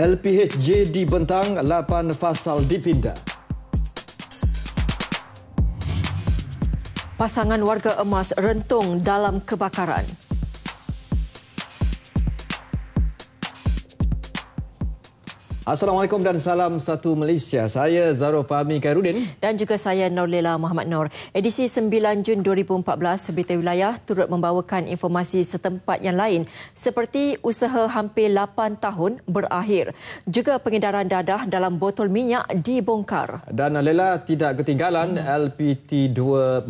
LPHJ Bentang 8 fasal dipindah. Pasangan warga emas rentung dalam kebakaran. Assalamualaikum dan salam satu Malaysia. Saya Zaro Fahmi Khairuddin. Dan juga saya Norlela Muhammad Nor. Edisi 9 Jun 2014, Berita Wilayah turut membawakan informasi setempat yang lain seperti usaha hampir 8 tahun berakhir. Juga pengedaran dadah dalam botol minyak dibongkar. Dan Lela tidak ketinggalan, hmm. LPT2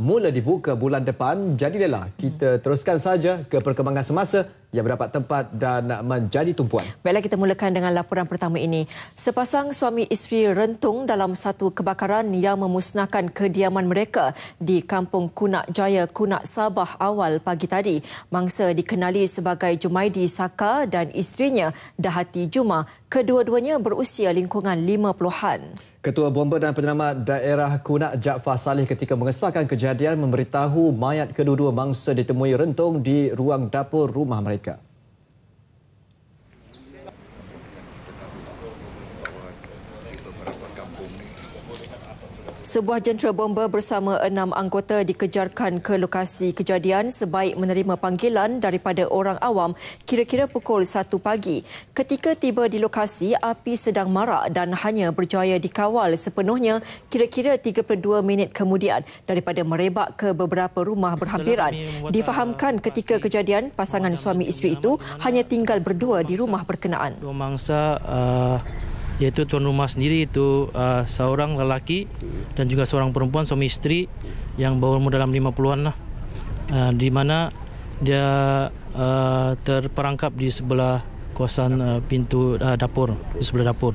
mula dibuka bulan depan. Jadi Lela, kita hmm. teruskan saja ke perkembangan semasa yang mendapat tempat dan menjadi tumpuan. Baiklah kita mulakan dengan laporan pertama ini. Sepasang suami isteri rentung dalam satu kebakaran yang memusnahkan kediaman mereka di Kampung Kunak Jaya, Kunak Sabah awal pagi tadi. Mangsa dikenali sebagai Jumaidi Saka dan isterinya Dahati Juma. Kedua-duanya berusia lingkungan lima puluhan. Ketua Bomba dan Penyelamat Daerah Kunak Jaafar Saleh ketika mengesahkan kejadian memberitahu mayat kedua-dua mangsa ditemui rentung di ruang dapur rumah mereka. Sebuah jentera bomba bersama enam anggota dikejarkan ke lokasi kejadian sebaik menerima panggilan daripada orang awam kira-kira pukul 1 pagi. Ketika tiba di lokasi, api sedang marak dan hanya berjaya dikawal sepenuhnya kira-kira 32 minit kemudian daripada merebak ke beberapa rumah lah, berhampiran. Difahamkan uh, ketika kejadian, pasangan suami isteri itu hanya tinggal berdua di rumah berkenaan. Dua mangsa uh, yaitu tuan rumah sendiri itu uh, seorang lelaki dan juga seorang perempuan suami istri yang berumur dalam lima puluhan lah uh, di mana dia uh, terperangkap di sebelah kawasan uh, pintu uh, dapur di sebelah dapur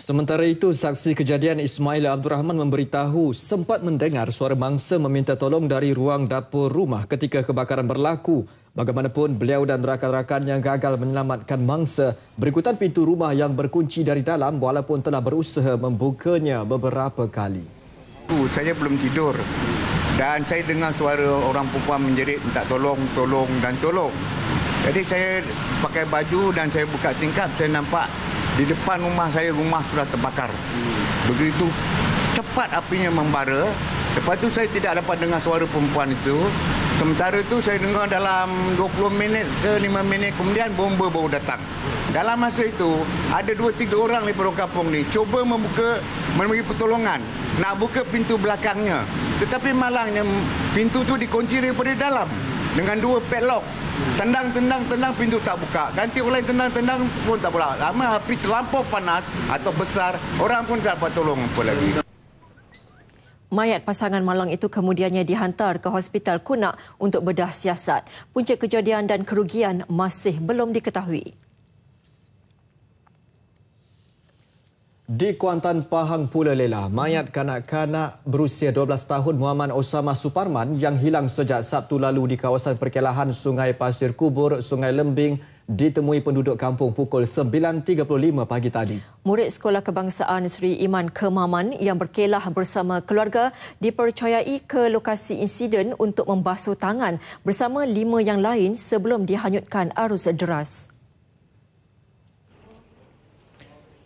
Sementara itu, saksi kejadian Ismail Abdul Rahman memberitahu sempat mendengar suara mangsa meminta tolong dari ruang dapur rumah ketika kebakaran berlaku Bagaimanapun, beliau dan rakan-rakan yang gagal menyelamatkan mangsa berikutan pintu rumah yang berkunci dari dalam walaupun telah berusaha membukanya beberapa kali. Saya belum tidur dan saya dengar suara orang perempuan menjerit minta tolong, tolong dan tolong. Jadi saya pakai baju dan saya buka tingkap, saya nampak di depan rumah saya rumah sudah terbakar. Begitu cepat apinya membara. Lepas tu saya tidak dapat dengar suara perempuan itu. Sementara itu saya dengar dalam 20 minit ke 5 minit kemudian bomba baru datang. Dalam masa itu ada 2-3 orang di Perung Kampung ni cuba membuka, memberi pertolongan. Nak buka pintu belakangnya. Tetapi malangnya pintu tu dikunci daripada dalam dengan dua padlock. Tendang, tendang, tendang pintu tak buka. Ganti orang lain tendang, tendang pun tak boleh. Lama api terlampau panas atau besar, orang pun tak dapat tolong apa lagi mayat pasangan malang itu kemudiannya dihantar ke Hospital Kunak untuk bedah siasat. Punca kejadian dan kerugian masih belum diketahui. Di Kuantan Pahang Pula Lela, mayat kanak-kanak berusia 12 tahun Muhammad Osama Suparman yang hilang sejak Sabtu lalu di kawasan perkelahan Sungai Pasir Kubur, Sungai Lembing, ditemui penduduk kampung pukul 9.35 pagi tadi. Murid Sekolah Kebangsaan Sri Iman Kemaman yang berkelah bersama keluarga dipercayai ke lokasi insiden untuk membasuh tangan bersama lima yang lain sebelum dihanyutkan arus deras.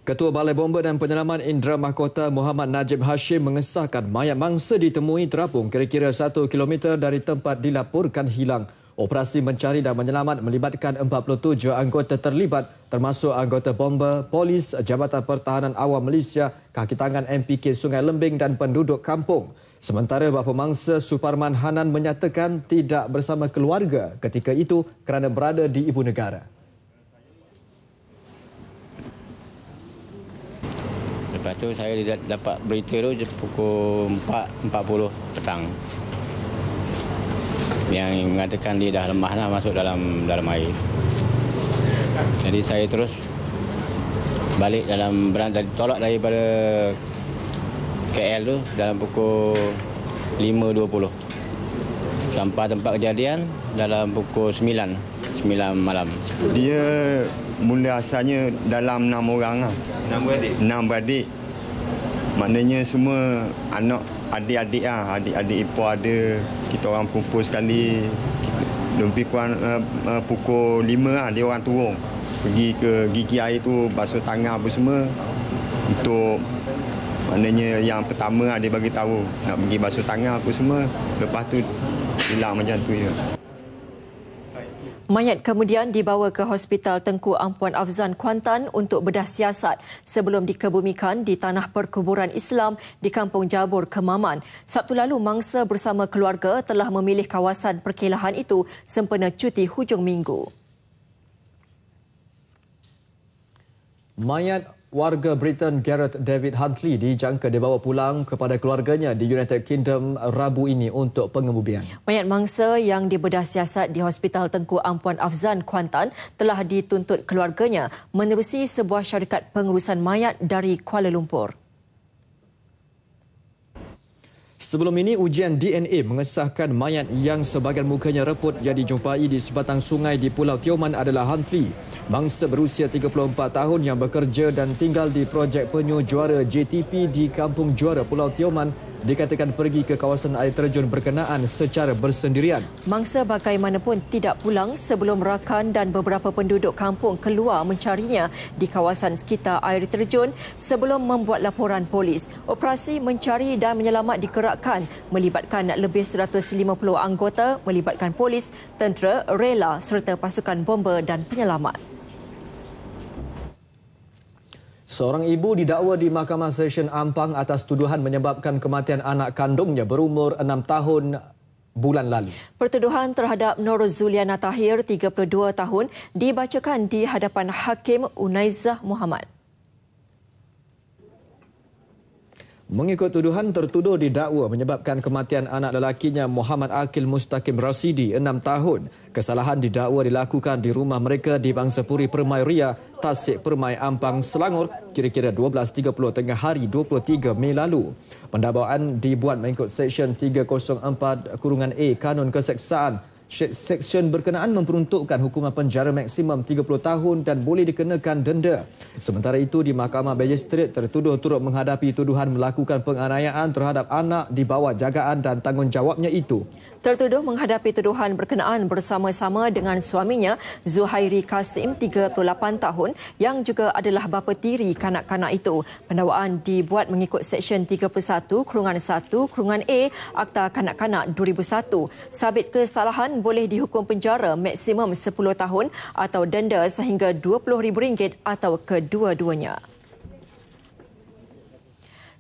Ketua Balai Bomba dan Penyelaman Indra Mahkota Muhammad Najib Hashim mengesahkan mayat mangsa ditemui terapung kira-kira satu kilometer dari tempat dilaporkan hilang. Operasi mencari dan menyelamat melibatkan 47 anggota terlibat termasuk anggota bomba, polis, Jabatan Pertahanan Awam Malaysia, kakitangan MPK Sungai Lembing dan penduduk kampung. Sementara bapa mangsa Suparman Hanan menyatakan tidak bersama keluarga ketika itu kerana berada di ibu negara. Lepas tu saya dapat berita tu pukul 4.40 petang yang mengatakan dia dah lemah lah masuk dalam dalam air. Jadi saya terus balik dalam berangkat dari tolak daripada KL tu dalam pukul 5.20. Sampai tempat kejadian dalam pukul 9, 9 malam. Dia mula asalnya dalam 6 orang lah. 6 beradik? 6 beradik. Maknanya semua anak adik-adik ah, Adik-adik ipo ada. Kita orang kumpul sekali. Lebih kurang uh, uh, pukul lima lah dia orang turun. Pergi ke gigi air tu, basuh tangan apa semua. Untuk maknanya yang pertama lah dia bagi tahu nak pergi basuh tangan apa semua. Lepas tu hilang macam tu Ya. Mayat kemudian dibawa ke Hospital Tengku Ampuan Afzan Kuantan untuk bedah siasat sebelum dikebumikan di Tanah Perkuburan Islam di Kampung Jabur, Kemaman. Sabtu lalu, mangsa bersama keluarga telah memilih kawasan perkelahan itu sempena cuti hujung minggu. Mayat Warga Britain Gareth David Huntley dijangka dibawa pulang kepada keluarganya di United Kingdom Rabu ini untuk pengebumian. Mayat mangsa yang dibedah siasat di Hospital Tengku Ampuan Afzan Kuantan telah dituntut keluarganya menerusi sebuah syarikat pengurusan mayat dari Kuala Lumpur. Sebelum ini, ujian DNA mengesahkan mayat yang sebagian mukanya reput yang dijumpai di sebatang sungai di Pulau Tioman adalah Hantli, mangsa berusia 34 tahun yang bekerja dan tinggal di projek penyu juara JTP di Kampung Juara Pulau Tioman dikatakan pergi ke kawasan air terjun berkenaan secara bersendirian. Mangsa bagaimanapun tidak pulang sebelum rakan dan beberapa penduduk kampung keluar mencarinya di kawasan sekitar air terjun sebelum membuat laporan polis. Operasi mencari dan menyelamat dikerakkan melibatkan lebih 150 anggota melibatkan polis, tentera, rela serta pasukan bomba dan penyelamat. Seorang ibu didakwa di Mahkamah Session Ampang atas tuduhan menyebabkan kematian anak kandungnya berumur enam tahun bulan lalu. Pertuduhan terhadap Nur Zuliana Tahir, 32 tahun, dibacakan di hadapan Hakim Unaizah Muhammad. Mengikut tuduhan, tertuduh didakwa menyebabkan kematian anak lelakinya Muhammad Akil Mustaqim Rasidi, 6 tahun. Kesalahan didakwa dilakukan di rumah mereka di Bangsapuri Permai Ria, Tasik Permai Ampang, Selangor, kira-kira 12.30 tengah hari 23 Mei lalu. Pendakwaan dibuat mengikut Seksyen 304 Kurungan A e, Kanun Keseksaan Seksyen berkenaan memperuntukkan hukuman penjara maksimum 30 tahun dan boleh dikenakan denda. Sementara itu, di Mahkamah Magistrate tertuduh turut menghadapi tuduhan melakukan penganiayaan terhadap anak di bawah jagaan dan tanggungjawabnya itu tertuduh menghadapi tuduhan berkenaan bersama-sama dengan suaminya Zuhairi Kasim 38 tahun yang juga adalah bapa tiri kanak-kanak itu. Pendawaan dibuat mengikut Seksyen 31 Kurungan 1 Kurungan A Akta Kanak-Kanak 2001. Sabit kesalahan boleh dihukum penjara maksimum 10 tahun atau denda sehingga RM20,000 atau kedua-duanya.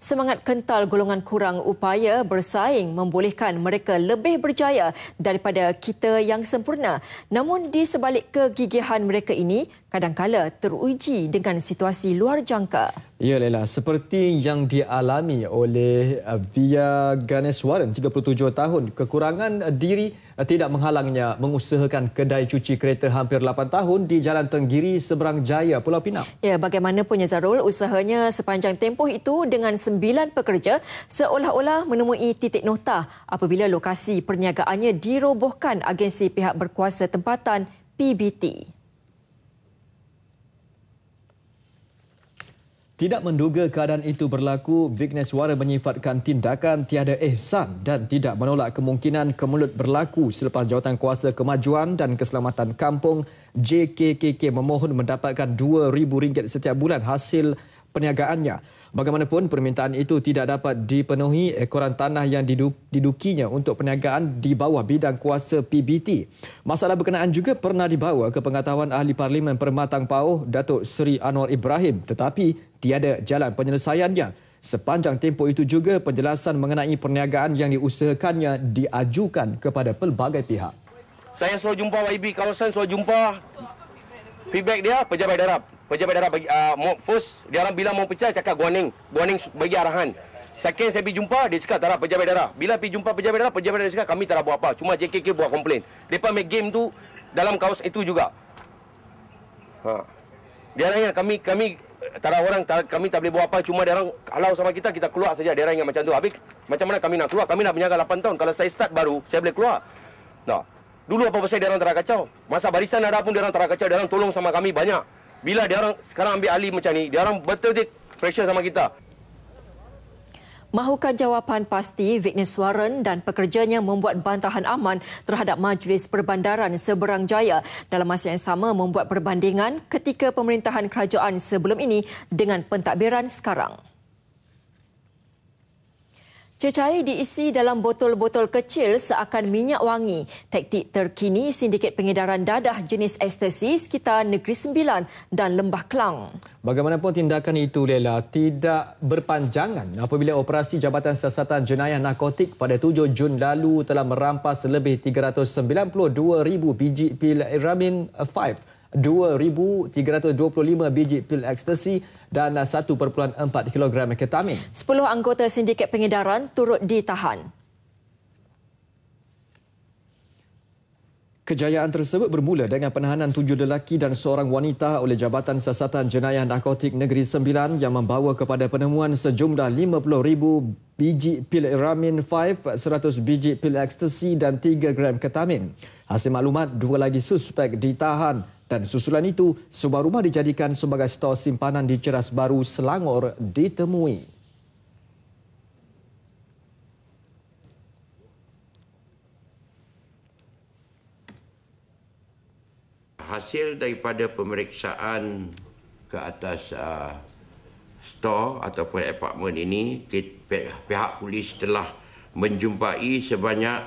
Semangat kental golongan kurang upaya bersaing membolehkan mereka lebih berjaya daripada kita yang sempurna. Namun di sebalik kegigihan mereka ini kadangkala teruji dengan situasi luar jangka. Ya Leila, seperti yang dialami oleh uh, Via Ganeswaran 37 tahun, kekurangan uh, diri uh, tidak menghalangnya mengusahakan kedai cuci kereta hampir 8 tahun di Jalan Tenggiri seberang Jaya Pulau Pinang. Ya, bagaimanapun Zarul, usahanya sepanjang tempoh itu dengan 9 pekerja seolah-olah menemui titik nota apabila lokasi perniagaannya dirobohkan agensi pihak berkuasa tempatan PBT. Tidak menduga keadaan itu berlaku, Vigneswara menyifatkan tindakan tiada ihsan dan tidak menolak kemungkinan kemulut berlaku selepas jawatan kuasa kemajuan dan keselamatan kampung JKKK memohon mendapatkan RM2,000 setiap bulan hasil perniagaannya. Bagaimanapun permintaan itu tidak dapat dipenuhi ekoran tanah yang didukinya untuk perniagaan di bawah bidang kuasa PBT. Masalah berkenaan juga pernah dibawa ke pengetahuan Ahli Parlimen Permatang Pauh Datuk Seri Anwar Ibrahim tetapi tiada jalan penyelesaiannya. Sepanjang tempoh itu juga penjelasan mengenai perniagaan yang diusahakannya diajukan kepada pelbagai pihak. Saya selalu jumpa YB kawasan, selalu jumpa feedback dia pejabat darab pejabat daerah bagi uh, first dia orang bila mau pecah cakap warning warning bagi arahan Sekian saya pergi jumpa dia cakap tara pejabat daerah bila pergi jumpa pejabat daerah pejabat daerah cakap kami tak buat apa cuma JKK buat komplain depa main game tu dalam kaos itu juga ha dia orang ingat kami kami tara orang tara, kami tak boleh buat apa cuma dia orang kalau sama kita kita keluar saja dia orang ingat macam tu habis macam mana kami nak keluar kami nak penjaga 8 tahun kalau saya start baru saya boleh keluar nah Dulu apa pasal dia orang terang kacau? Masa barisan ada pun dia orang terang kacau, dia orang tolong sama kami banyak bila dia orang sekarang ambil alih macam ni, dia orang betul-betul pressure sama kita. Mahukan jawapan pasti Vignes Warren dan pekerjanya membuat bantahan aman terhadap Majlis Perbandaran Seberang Jaya dalam masa yang sama membuat perbandingan ketika pemerintahan kerajaan sebelum ini dengan pentadbiran sekarang. Cecair diisi dalam botol-botol kecil seakan minyak wangi. Taktik terkini sindiket pengedaran dadah jenis ekstasi sekitar Negeri Sembilan dan Lembah Kelang. Bagaimanapun tindakan itu, Lela, tidak berpanjangan apabila operasi Jabatan Siasatan Jenayah Narkotik pada 7 Jun lalu telah merampas lebih 392,000 biji pil Ramin 5 2,325 biji pil ekstasi dan 1.4 kilogram ketamin. 10 anggota sindiket pengedaran turut ditahan. Kejayaan tersebut bermula dengan penahanan tujuh lelaki dan seorang wanita oleh Jabatan Siasatan Jenayah Narkotik Negeri Sembilan yang membawa kepada penemuan sejumlah 50,000 biji pil Ramin 5, 100 biji pil ekstasi dan 3 gram ketamin. Hasil maklumat, dua lagi suspek ditahan. Dan susulan itu, sebuah rumah dijadikan sebagai stor simpanan di Ceras Baru, Selangor ditemui. Hasil daripada pemeriksaan ke atas uh, stor ataupun apartmen ini, pihak polis telah menjumpai sebanyak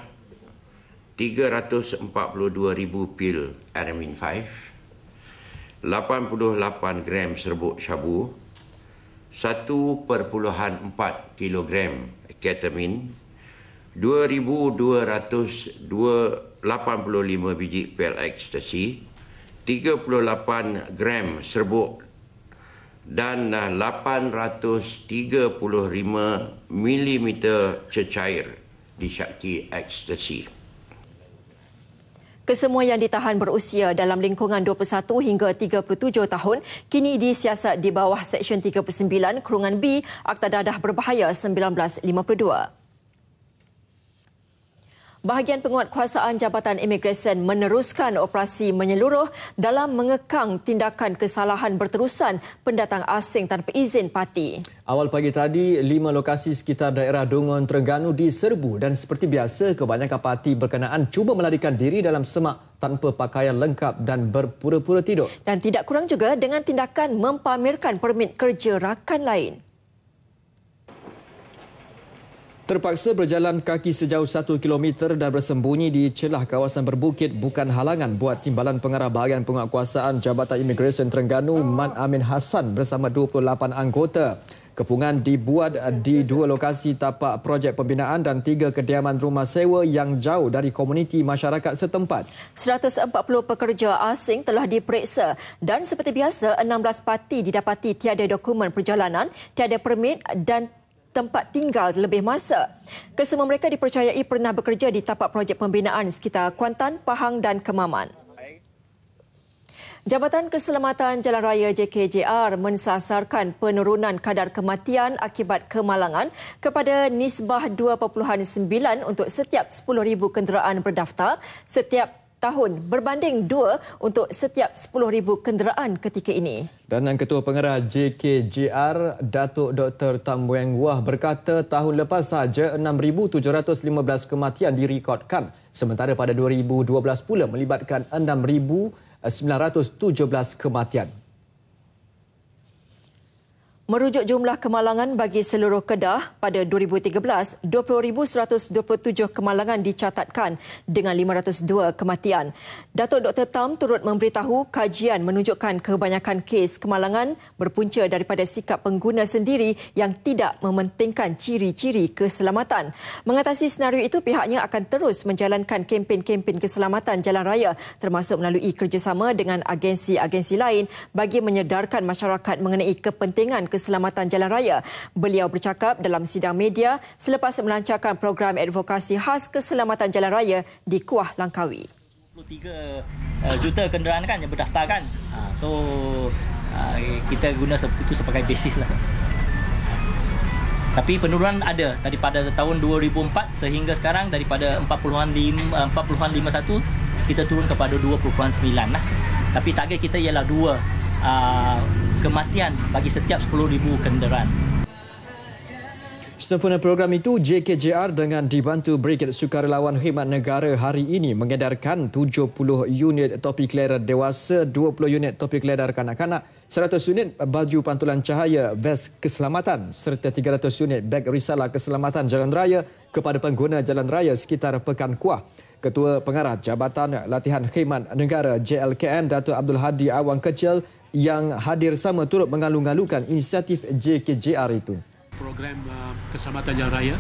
342,000 pil Aramin 5 88 gram serbuk syabu, 1.4 kilogram ketamin, 2,285 biji pil ekstasi, 38 gram serbuk dan 835 milimeter cecair disyaki ekstasi. Kesemua yang ditahan berusia dalam lingkungan 21 hingga 37 tahun kini disiasat di bawah Seksyen 39 Kurungan B Akta Dadah Berbahaya 1952. Bahagian penguatkuasaan Jabatan Imigresen meneruskan operasi menyeluruh dalam mengekang tindakan kesalahan berterusan pendatang asing tanpa izin parti. Awal pagi tadi, lima lokasi sekitar daerah Dungon Terengganu diserbu dan seperti biasa kebanyakan parti berkenaan cuba melarikan diri dalam semak tanpa pakaian lengkap dan berpura-pura tidur. Dan tidak kurang juga dengan tindakan mempamerkan permit kerja rakan lain terpaksa berjalan kaki sejauh 1 km dan bersembunyi di celah kawasan berbukit bukan halangan buat timbalan pengarah bahagian penguatkuasaan Jabatan imigresen Terengganu Man Amin Hassan bersama 28 anggota. Kepungan dibuat di dua lokasi tapak projek pembinaan dan tiga kediaman rumah sewa yang jauh dari komuniti masyarakat setempat. 140 pekerja asing telah diperiksa dan seperti biasa 16 parti didapati tiada dokumen perjalanan, tiada permit dan tempat tinggal lebih masa. Kesemua mereka dipercayai pernah bekerja di tapak projek pembinaan sekitar Kuantan, Pahang dan Kemaman. Jabatan Keselamatan Jalan Raya JKJR mensasarkan penurunan kadar kematian akibat kemalangan kepada nisbah 2.9 untuk setiap 10,000 kenderaan berdaftar setiap tahun berbanding dua untuk setiap 10,000 kenderaan ketika ini. Dan yang Ketua Pengarah JKJR, Datuk Dr. Tam Weng Wah berkata tahun lepas sahaja 6,715 kematian direkodkan. Sementara pada 2012 pula melibatkan 6,917 kematian. Merujuk jumlah kemalangan bagi seluruh Kedah pada 2013, 20,127 kemalangan dicatatkan dengan 502 kematian. Datuk Dr. Tam turut memberitahu kajian menunjukkan kebanyakan kes kemalangan berpunca daripada sikap pengguna sendiri yang tidak mementingkan ciri-ciri keselamatan. Mengatasi senario itu, pihaknya akan terus menjalankan kempen-kempen keselamatan jalan raya termasuk melalui kerjasama dengan agensi-agensi lain bagi menyedarkan masyarakat mengenai kepentingan keselamatan Keselamatan Jalan Raya. Beliau bercakap dalam sidang media selepas melancarkan program advokasi khas Keselamatan Jalan Raya di Kuah Langkawi. 23 eh, juta kenderaan kan yang berdaftar kan. Ha, so ha, kita guna seperti itu sebagai basis lah. Tapi penurunan ada daripada tahun 2004 sehingga sekarang daripada 40.51 eh, kita turun kepada 20.9 lah. Tapi target kita ialah Uh, kematian bagi setiap 10,000 kenderaan. Sempena program itu, JKJR dengan dibantu Brigade Sukarelawan Khidmat Negara hari ini mengedarkan 70 unit topi kelera dewasa, 20 unit topi kelera kanak-kanak, 100 unit baju pantulan cahaya vest keselamatan serta 300 unit beg risalah keselamatan jalan raya kepada pengguna jalan raya sekitar Pekan Kuah. Ketua Pengarah Jabatan Latihan Khidmat Negara JLKN Datuk Abdul Hadi Awang Kecil yang hadir sama turut mengalung-alungkan inisiatif JKJR itu. Program uh, keselamatan jalan raya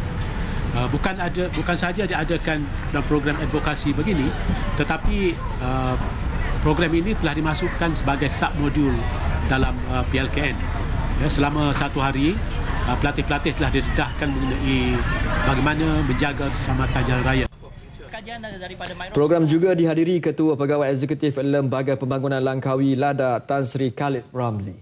uh, bukan ada bukan sahaja diadakan dalam program advokasi begini tetapi uh, program ini telah dimasukkan sebagai sub modul dalam PLKN. Ya, selama satu hari pelatih-pelatih telah didedahkan mengenai bagaimana menjaga keselamatan jalan raya. Program juga dihadiri Ketua Pegawai Eksekutif Lembaga Pembangunan Langkawi Lada Tan Sri Khalid Ramli.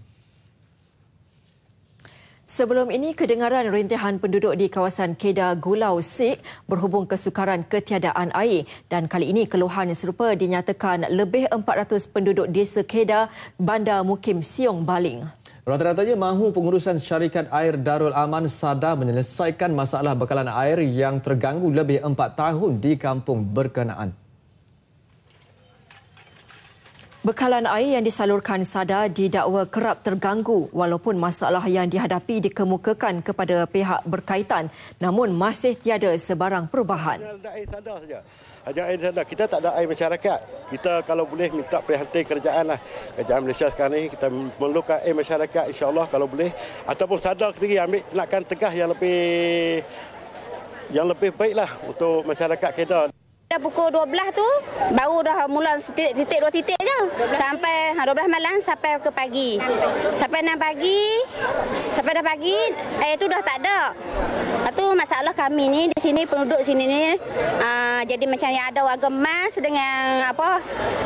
Sebelum ini, kedengaran rintihan penduduk di kawasan Kedah Gulau Sik berhubung kesukaran ketiadaan air dan kali ini keluhan serupa dinyatakan lebih 400 penduduk desa Kedah Bandar Mukim Siong Baling. Rata-ratanya mahu pengurusan syarikat air Darul Aman Sada menyelesaikan masalah bekalan air yang terganggu lebih 4 tahun di kampung berkenaan. Bekalan air yang disalurkan Sada didakwa kerap terganggu walaupun masalah yang dihadapi dikemukakan kepada pihak berkaitan namun masih tiada sebarang perubahan. Hajat air kita tak ada air masyarakat. Kita kalau boleh minta perhati kerjaan lah. Kerajaan Malaysia sekarang ni kita memerlukan air masyarakat insyaAllah kalau boleh. Ataupun sadar sendiri ambil tenakan tegah yang lebih yang lebih baik lah untuk masyarakat kita. Dah pukul 12 tu baru dah mula titik-titik dua titik je. Sampai 12 ha, malam sampai ke pagi. Sampai 6 pagi, sampai dah pagi air tu dah tak ada. Lepas tu masalah kami ni di sini penduduk sini ni aa, ha, jadi macam yang ada warga emas dengan apa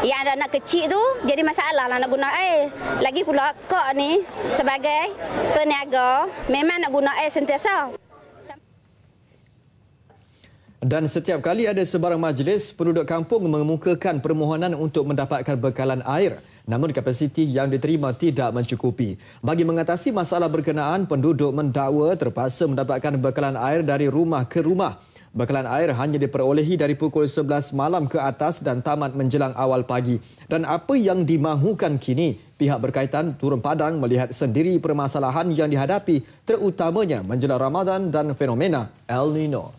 yang ada anak kecil tu jadi masalah lah nak guna air. Lagi pula kok ni sebagai peniaga memang nak guna air sentiasa. Dan setiap kali ada sebarang majlis, penduduk kampung mengemukakan permohonan untuk mendapatkan bekalan air. Namun kapasiti yang diterima tidak mencukupi. Bagi mengatasi masalah berkenaan, penduduk mendakwa terpaksa mendapatkan bekalan air dari rumah ke rumah. Bekalan air hanya diperolehi dari pukul 11 malam ke atas dan tamat menjelang awal pagi. Dan apa yang dimahukan kini, pihak berkaitan turun padang melihat sendiri permasalahan yang dihadapi terutamanya menjelang Ramadan dan fenomena El Nino.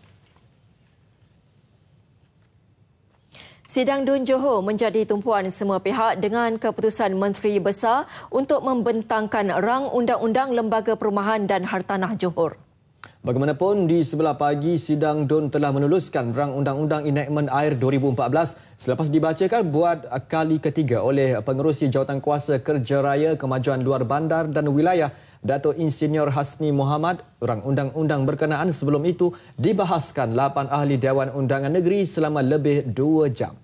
Sidang Dun Johor menjadi tumpuan semua pihak dengan keputusan Menteri Besar untuk membentangkan rang Undang-Undang Lembaga Perumahan dan Hartanah Johor. Bagaimanapun, di sebelah pagi, Sidang Dun telah meluluskan rang Undang-Undang Enactment Air 2014 selepas dibacakan buat kali ketiga oleh Pengerusi Jawatan Kuasa Kerja Raya Kemajuan Luar Bandar dan Wilayah Datuk Insinyur Hasni Muhammad, rang undang-undang berkenaan sebelum itu dibahaskan 8 ahli Dewan Undangan Negeri selama lebih 2 jam.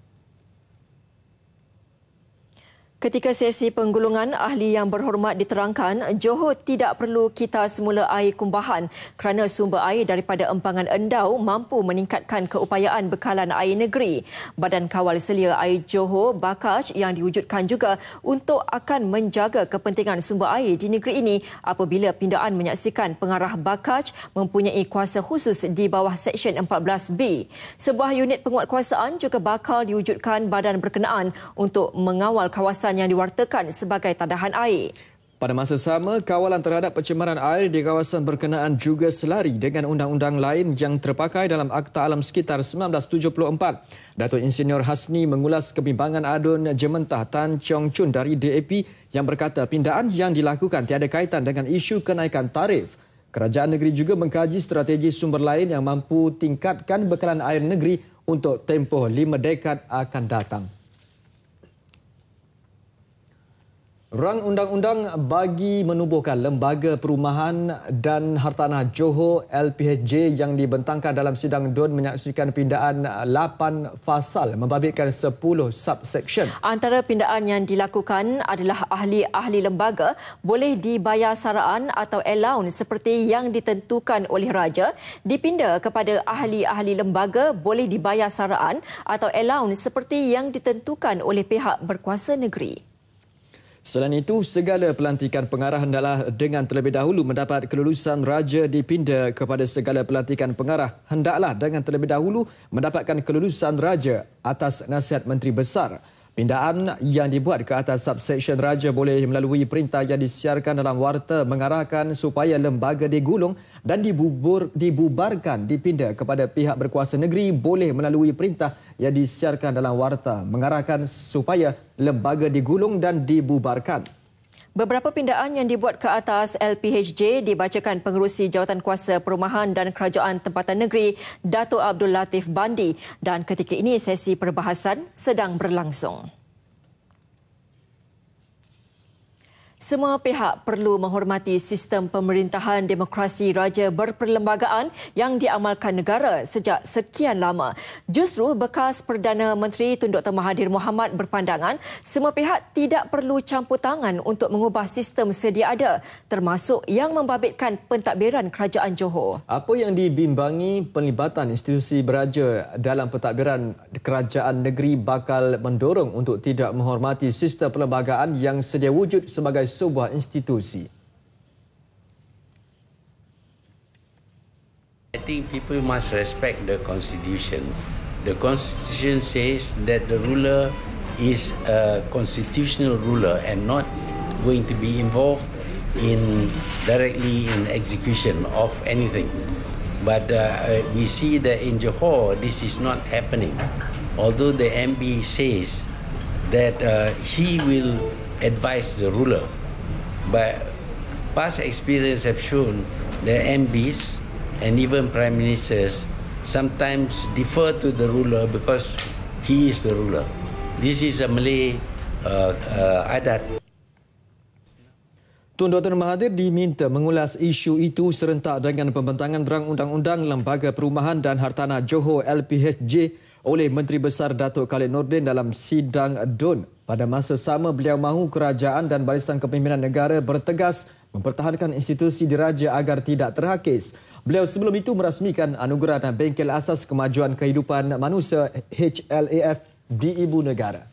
Ketika sesi penggulungan ahli yang berhormat diterangkan, Johor tidak perlu kita semula air kumbahan kerana sumber air daripada empangan endau mampu meningkatkan keupayaan bekalan air negeri. Badan Kawal Selia Air Johor, Bakaj yang diwujudkan juga untuk akan menjaga kepentingan sumber air di negeri ini apabila pindaan menyaksikan pengarah Bakaj mempunyai kuasa khusus di bawah Seksyen 14B. Sebuah unit penguatkuasaan juga bakal diwujudkan badan berkenaan untuk mengawal kawasan kawasan yang diwartakan sebagai tadahan air. Pada masa sama, kawalan terhadap pencemaran air di kawasan berkenaan juga selari dengan undang-undang lain yang terpakai dalam Akta Alam sekitar 1974. Datuk Insinyur Hasni mengulas kebimbangan adun jementah Tan Chong Chun dari DAP yang berkata pindaan yang dilakukan tiada kaitan dengan isu kenaikan tarif. Kerajaan negeri juga mengkaji strategi sumber lain yang mampu tingkatkan bekalan air negeri untuk tempoh lima dekad akan datang. Rang undang-undang bagi menubuhkan Lembaga Perumahan dan Hartanah Johor LPHJ yang dibentangkan dalam sidang DUN menyaksikan pindaan 8 fasal membabitkan 10 subsection. Antara pindaan yang dilakukan adalah ahli-ahli lembaga boleh dibayar saraan atau allowance seperti yang ditentukan oleh raja dipindah kepada ahli-ahli lembaga boleh dibayar saraan atau allowance seperti yang ditentukan oleh pihak berkuasa negeri. Selain itu, segala pelantikan pengarah hendaklah dengan terlebih dahulu mendapat kelulusan raja dipinda kepada segala pelantikan pengarah hendaklah dengan terlebih dahulu mendapatkan kelulusan raja atas nasihat Menteri Besar. Pindaan yang dibuat ke atas subseksyen raja boleh melalui perintah yang disiarkan dalam warta mengarahkan supaya lembaga digulung dan dibubur, dibubarkan dipindah kepada pihak berkuasa negeri boleh melalui perintah yang disiarkan dalam warta mengarahkan supaya lembaga digulung dan dibubarkan. Beberapa pindaan yang dibuat ke atas LPHJ dibacakan pengerusi Jawatan Kuasa Perumahan dan Kerajaan Tempatan Negeri Dato' Abdul Latif Bandi dan ketika ini sesi perbahasan sedang berlangsung. Semua pihak perlu menghormati sistem pemerintahan demokrasi raja berperlembagaan yang diamalkan negara sejak sekian lama. Justru bekas Perdana Menteri Tun Dr. Mahathir Mohamad berpandangan semua pihak tidak perlu campur tangan untuk mengubah sistem sedia ada termasuk yang membabitkan pentadbiran kerajaan Johor. Apa yang dibimbangi penlibatan institusi beraja dalam pentadbiran kerajaan negeri bakal mendorong untuk tidak menghormati sistem perlembagaan yang sedia wujud sebagai sebuah institusi. I think people must respect the constitution. The constitution says that the ruler is a constitutional ruler and not going to be involved in directly in execution of anything. But uh, uh we see that in Johor, this is not happening. Although the MB says that uh, he will advise the ruler. But past experience have shown that MBs and even prime ministers sometimes defer to the ruler because he is the ruler. This is a Malay uh, uh, adat. Tun Dr. Mahathir diminta mengulas isu itu serentak dengan pembentangan rang undang-undang Lembaga Perumahan dan Hartanah Johor LPHJ oleh Menteri Besar Datuk Khalid Nordin dalam sidang DUN pada masa sama, beliau mahu kerajaan dan barisan kepimpinan negara bertegas mempertahankan institusi diraja agar tidak terhakis. Beliau sebelum itu merasmikan anugerah dan bengkel asas kemajuan kehidupan manusia HLAF di Ibu Negara.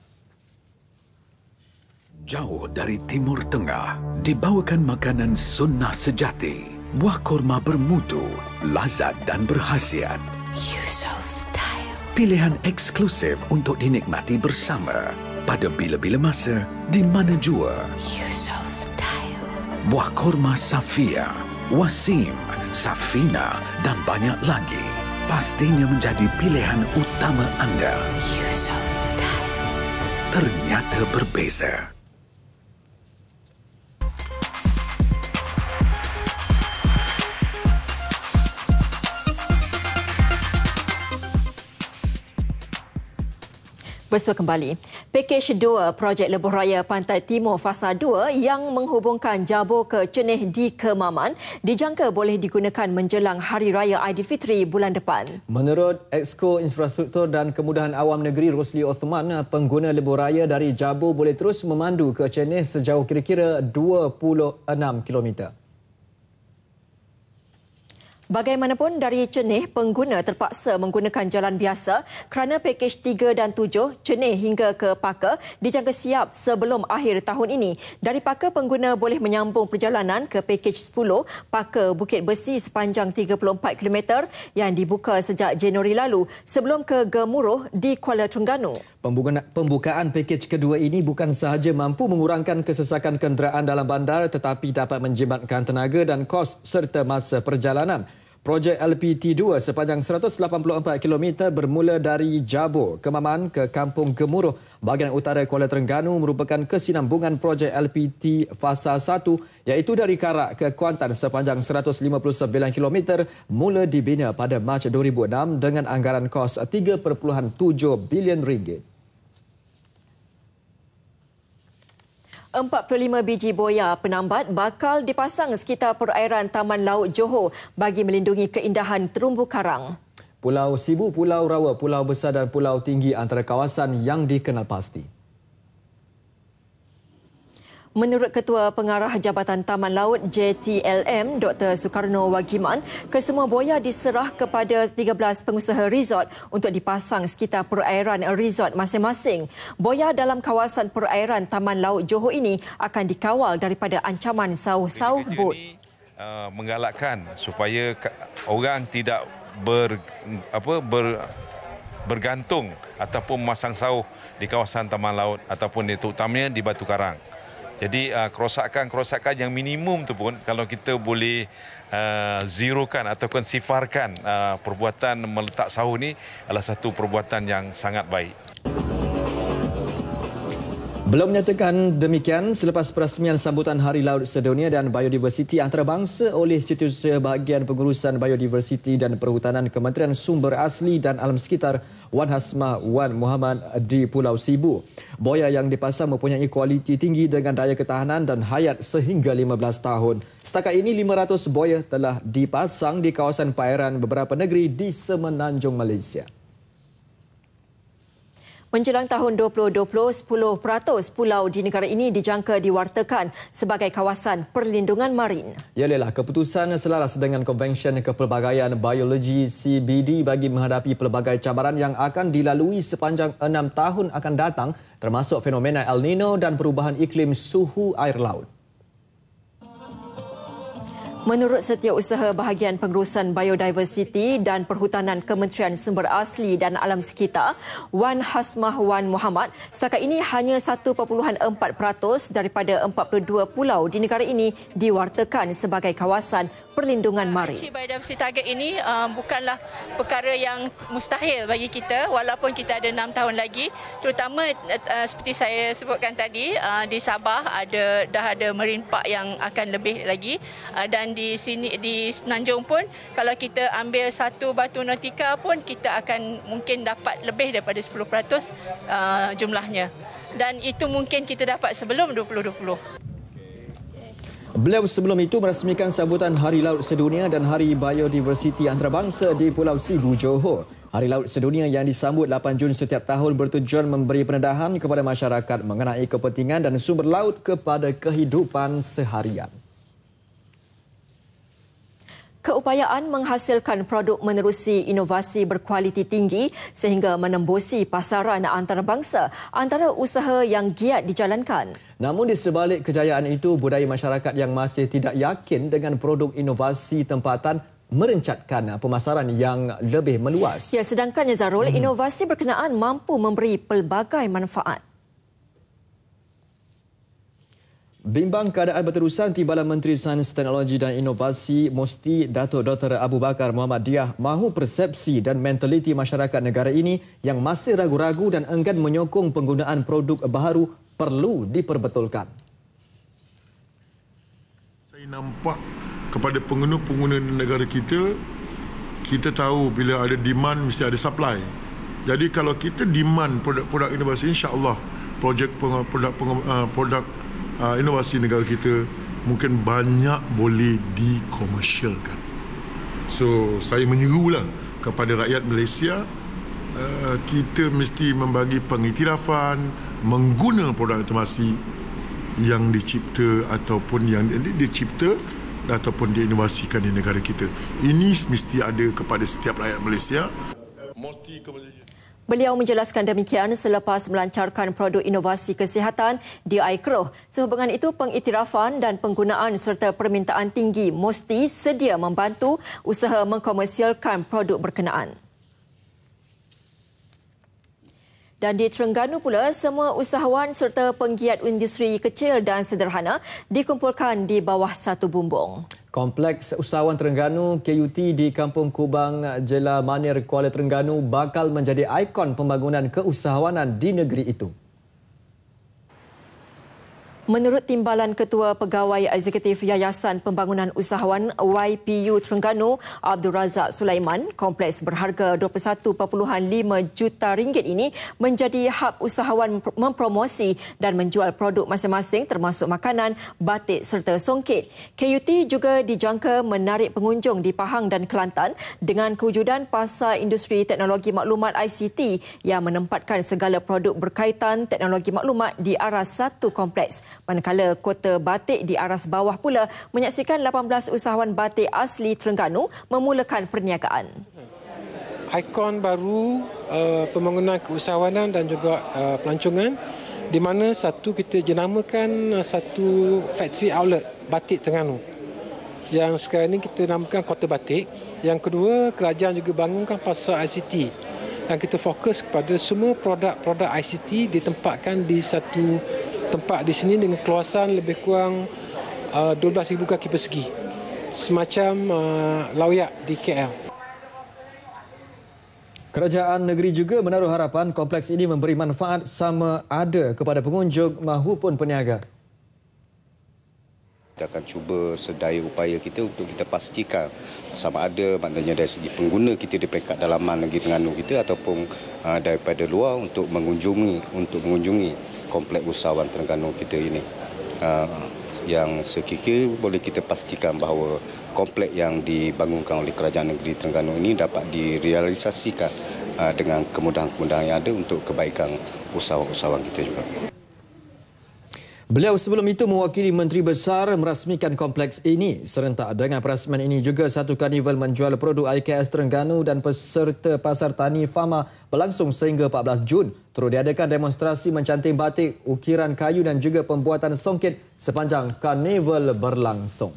Jauh dari Timur Tengah, dibawakan makanan sunnah sejati. Buah korma bermutu, lazat dan berhasiat. Pilihan eksklusif untuk dinikmati bersama pada bila-bila masa di mana jua. Yusof Tayo. Buah korma Safia, Wasim, Safina dan banyak lagi pastinya menjadi pilihan utama anda. Yusof Tayo. Ternyata berbeza. Bersua kembali. Pakej 2 projek Lebuh Raya Pantai Timur Fasa 2 yang menghubungkan Jabo ke Cenih di Kemaman dijangka boleh digunakan menjelang Hari Raya Aidilfitri bulan depan. Menurut Exco Infrastruktur dan Kemudahan Awam Negeri Rosli Othman, pengguna Lebuh Raya dari Jabo boleh terus memandu ke Cenih sejauh kira-kira 26 kilometer. Bagaimanapun dari Cenih, pengguna terpaksa menggunakan jalan biasa kerana pakej 3 dan 7 Cenih hingga ke Paka dijangka siap sebelum akhir tahun ini. Dari Paka, pengguna boleh menyambung perjalanan ke pakej 10 Paka Bukit Besi sepanjang 34km yang dibuka sejak Januari lalu sebelum ke Gemuruh di Kuala Terengganu. Pembukaan pakej kedua ini bukan sahaja mampu mengurangkan kesesakan kenderaan dalam bandar tetapi dapat menjimatkan tenaga dan kos serta masa perjalanan. Projek LPT2 sepanjang 184 km bermula dari Jabur, Kemaman ke Kampung Gemuruh, bahagian utara Kuala Terengganu merupakan kesinambungan projek LPT fasa 1 iaitu dari Karak ke Kuantan sepanjang 159 km mula dibina pada Mac 2006 dengan anggaran kos 3.7 bilion ringgit. 45 biji boya penambat bakal dipasang sekitar perairan Taman Laut Johor bagi melindungi keindahan terumbu karang. Pulau Sibu, Pulau Rawa, Pulau Besar dan Pulau Tinggi antara kawasan yang dikenal pasti. Menurut Ketua Pengarah Jabatan Taman Laut JTLM Dr. Soekarno Wagiman, kesemua boya diserah kepada 13 pengusaha resort untuk dipasang sekitar perairan resort masing-masing. Boya dalam kawasan perairan Taman Laut Johor ini akan dikawal daripada ancaman sau sau bot. Uh, menggalakkan supaya orang tidak ber, apa, ber, bergantung ataupun memasang sau di kawasan Taman Laut ataupun terutamanya di Batu Karang. Jadi kerosakan-kerosakan ah, yang minimum tu pun kalau kita boleh uh, zerokan ataupun sifarkan ah, perbuatan meletak sahur ini adalah satu perbuatan yang sangat baik. Belum menyatakan demikian selepas perasmian sambutan Hari Laut Sedunia dan Biodiversiti Antarabangsa oleh Situ bahagian Pengurusan Biodiversiti dan Perhutanan Kementerian Sumber Asli dan Alam Sekitar Wan Hasmah Wan Muhammad di Pulau Sibu. Boya yang dipasang mempunyai kualiti tinggi dengan daya ketahanan dan hayat sehingga 15 tahun. Setakat ini 500 boya telah dipasang di kawasan perairan beberapa negeri di Semenanjung Malaysia. Menjelang tahun 2020, 10% pulau di negara ini dijangka diwartakan sebagai kawasan perlindungan marin. Ya, lelah. Keputusan selaras dengan Konvensyen Kepelbagaian Biologi CBD bagi menghadapi pelbagai cabaran yang akan dilalui sepanjang 6 tahun akan datang termasuk fenomena El Nino dan perubahan iklim suhu air laut. Menurut Setiausaha Bahagian Pengurusan Biodiversiti dan Perhutanan Kementerian Sumber Asli dan Alam Sekitar, Wan Hasmah Wan Muhammad, setakat ini hanya 1.4% daripada 42 pulau di negara ini diwartakan sebagai kawasan perlindungan mari. Achieve biodiversity target ini um, bukanlah perkara yang mustahil bagi kita walaupun kita ada 6 tahun lagi. Terutama uh, seperti saya sebutkan tadi, uh, di Sabah ada dah ada marine yang akan lebih lagi uh, dan di sini di Senanjung pun kalau kita ambil satu batu nautika pun kita akan mungkin dapat lebih daripada 10% uh, jumlahnya dan itu mungkin kita dapat sebelum 2020. Beliau sebelum itu merasmikan sambutan Hari Laut Sedunia dan Hari Biodiversiti Antarabangsa di Pulau Sibu, Johor. Hari Laut Sedunia yang disambut 8 Jun setiap tahun bertujuan memberi pendedahan kepada masyarakat mengenai kepentingan dan sumber laut kepada kehidupan seharian keupayaan menghasilkan produk menerusi inovasi berkualiti tinggi sehingga menembusi pasaran antarabangsa antara usaha yang giat dijalankan. Namun di sebalik kejayaan itu, budaya masyarakat yang masih tidak yakin dengan produk inovasi tempatan merencatkan pemasaran yang lebih meluas. Ya, sedangkan Zarul, hmm. inovasi berkenaan mampu memberi pelbagai manfaat. Bimbang keadaan berterusan, Timbalan Menteri Sains, Teknologi dan Inovasi Mosti Dato' Dr. Abu Bakar Muhammad Diah mahu persepsi dan mentaliti masyarakat negara ini yang masih ragu-ragu dan enggan menyokong penggunaan produk baru perlu diperbetulkan. Saya nampak kepada pengguna-pengguna negara kita, kita tahu bila ada demand mesti ada supply. Jadi kalau kita demand produk-produk inovasi, insya-Allah projek produk-produk produk, eh, produk, produk, produk produk uh, inovasi negara kita mungkin banyak boleh dikomersialkan. So saya menyerulah kepada rakyat Malaysia uh, kita mesti membagi pengiktirafan mengguna produk informasi yang dicipta ataupun yang dicipta ataupun diinovasikan di negara kita. Ini mesti ada kepada setiap rakyat Malaysia. Beliau menjelaskan demikian selepas melancarkan produk inovasi kesihatan di iCroh. Sehubungan itu pengiktirafan dan penggunaan serta permintaan tinggi mesti sedia membantu usaha mengkomersialkan produk berkenaan. Dan di Terengganu pula, semua usahawan serta penggiat industri kecil dan sederhana dikumpulkan di bawah satu bumbung. Kompleks Usahawan Terengganu KUT di Kampung Kubang Jela Manir Kuala Terengganu bakal menjadi ikon pembangunan keusahawanan di negeri itu. Menurut timbalan Ketua Pegawai Eksekutif Yayasan Pembangunan Usahawan YPU Terengganu, Abdul Razak Sulaiman, kompleks berharga 21.5 juta ringgit ini menjadi hub usahawan mempromosi dan menjual produk masing-masing termasuk makanan, batik serta songkit. KUT juga dijangka menarik pengunjung di Pahang dan Kelantan dengan kewujudan pasar industri teknologi maklumat ICT yang menempatkan segala produk berkaitan teknologi maklumat di aras satu kompleks. Manakala kota batik di aras bawah pula menyaksikan 18 usahawan batik asli Terengganu memulakan perniagaan. Ikon baru uh, pembangunan keusahawanan dan juga uh, pelancongan di mana satu kita jenamakan eh, satu factory outlet batik Terengganu yang sekarang ini kita namakan Kota Batik. Yang kedua, kerajaan juga bangunkan pasar ICT dan kita fokus kepada semua produk-produk ICT ditempatkan di satu tempat di sini dengan keluasan lebih kurang uh, 12,000 kaki persegi. Semacam uh, di KL. Kerajaan negeri juga menaruh harapan kompleks ini memberi manfaat sama ada kepada pengunjung maupun peniaga kita akan cuba sedaya upaya kita untuk kita pastikan sama ada maknanya dari segi pengguna kita di peringkat dalaman negeri Terengganu kita ataupun uh, daripada luar untuk mengunjungi untuk mengunjungi komplek usahawan Terengganu kita ini uh, yang sekiranya boleh kita pastikan bahawa komplek yang dibangunkan oleh kerajaan negeri Terengganu ini dapat direalisasikan uh, dengan kemudahan-kemudahan yang ada untuk kebaikan usahawan-usahawan kita juga. Beliau sebelum itu mewakili Menteri Besar merasmikan kompleks ini. Serentak dengan perasmian ini juga satu karnival menjual produk IKS Terengganu dan peserta pasar tani Fama berlangsung sehingga 14 Jun. Terus diadakan demonstrasi mencanting batik, ukiran kayu dan juga pembuatan songkit sepanjang karnival berlangsung.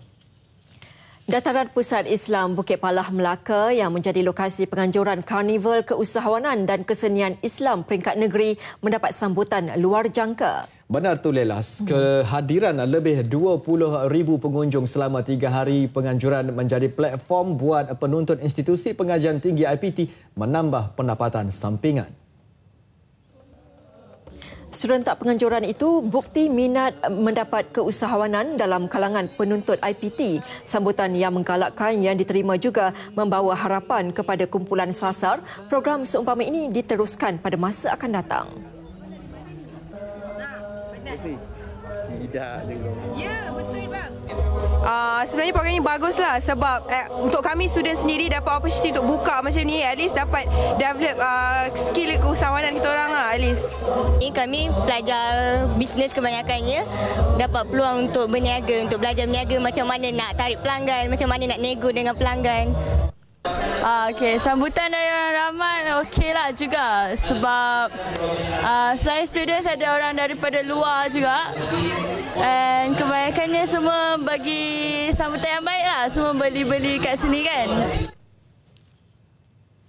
Dataran Pusat Islam Bukit Palah Melaka yang menjadi lokasi penganjuran karnival keusahawanan dan kesenian Islam peringkat negeri mendapat sambutan luar jangka. Benar tu Lelas, kehadiran lebih 20,000 pengunjung selama tiga hari penganjuran menjadi platform buat penuntut institusi pengajian tinggi IPT menambah pendapatan sampingan. Serentak penganjuran itu bukti minat eh, mendapat keusahawanan dalam kalangan penuntut IPT. Sambutan yang menggalakkan yang diterima juga membawa harapan kepada kumpulan sasar program seumpama ini diteruskan pada masa akan datang. Tidak uh, sebenarnya program ini bagus lah sebab uh, untuk kami student sendiri dapat opportunity untuk buka macam ni at least dapat develop uh, skill keusahawanan kita orang lah at least. Ini kami pelajar bisnes kebanyakannya dapat peluang untuk berniaga, untuk belajar berniaga macam mana nak tarik pelanggan, macam mana nak nego dengan pelanggan. Ah, okay. Sambutan dari orang ramai okey lah juga sebab uh, selain student ada orang daripada luar juga And kebanyakannya semua bagi sambutan yang baik lah. Semua beli-beli kat sini kan.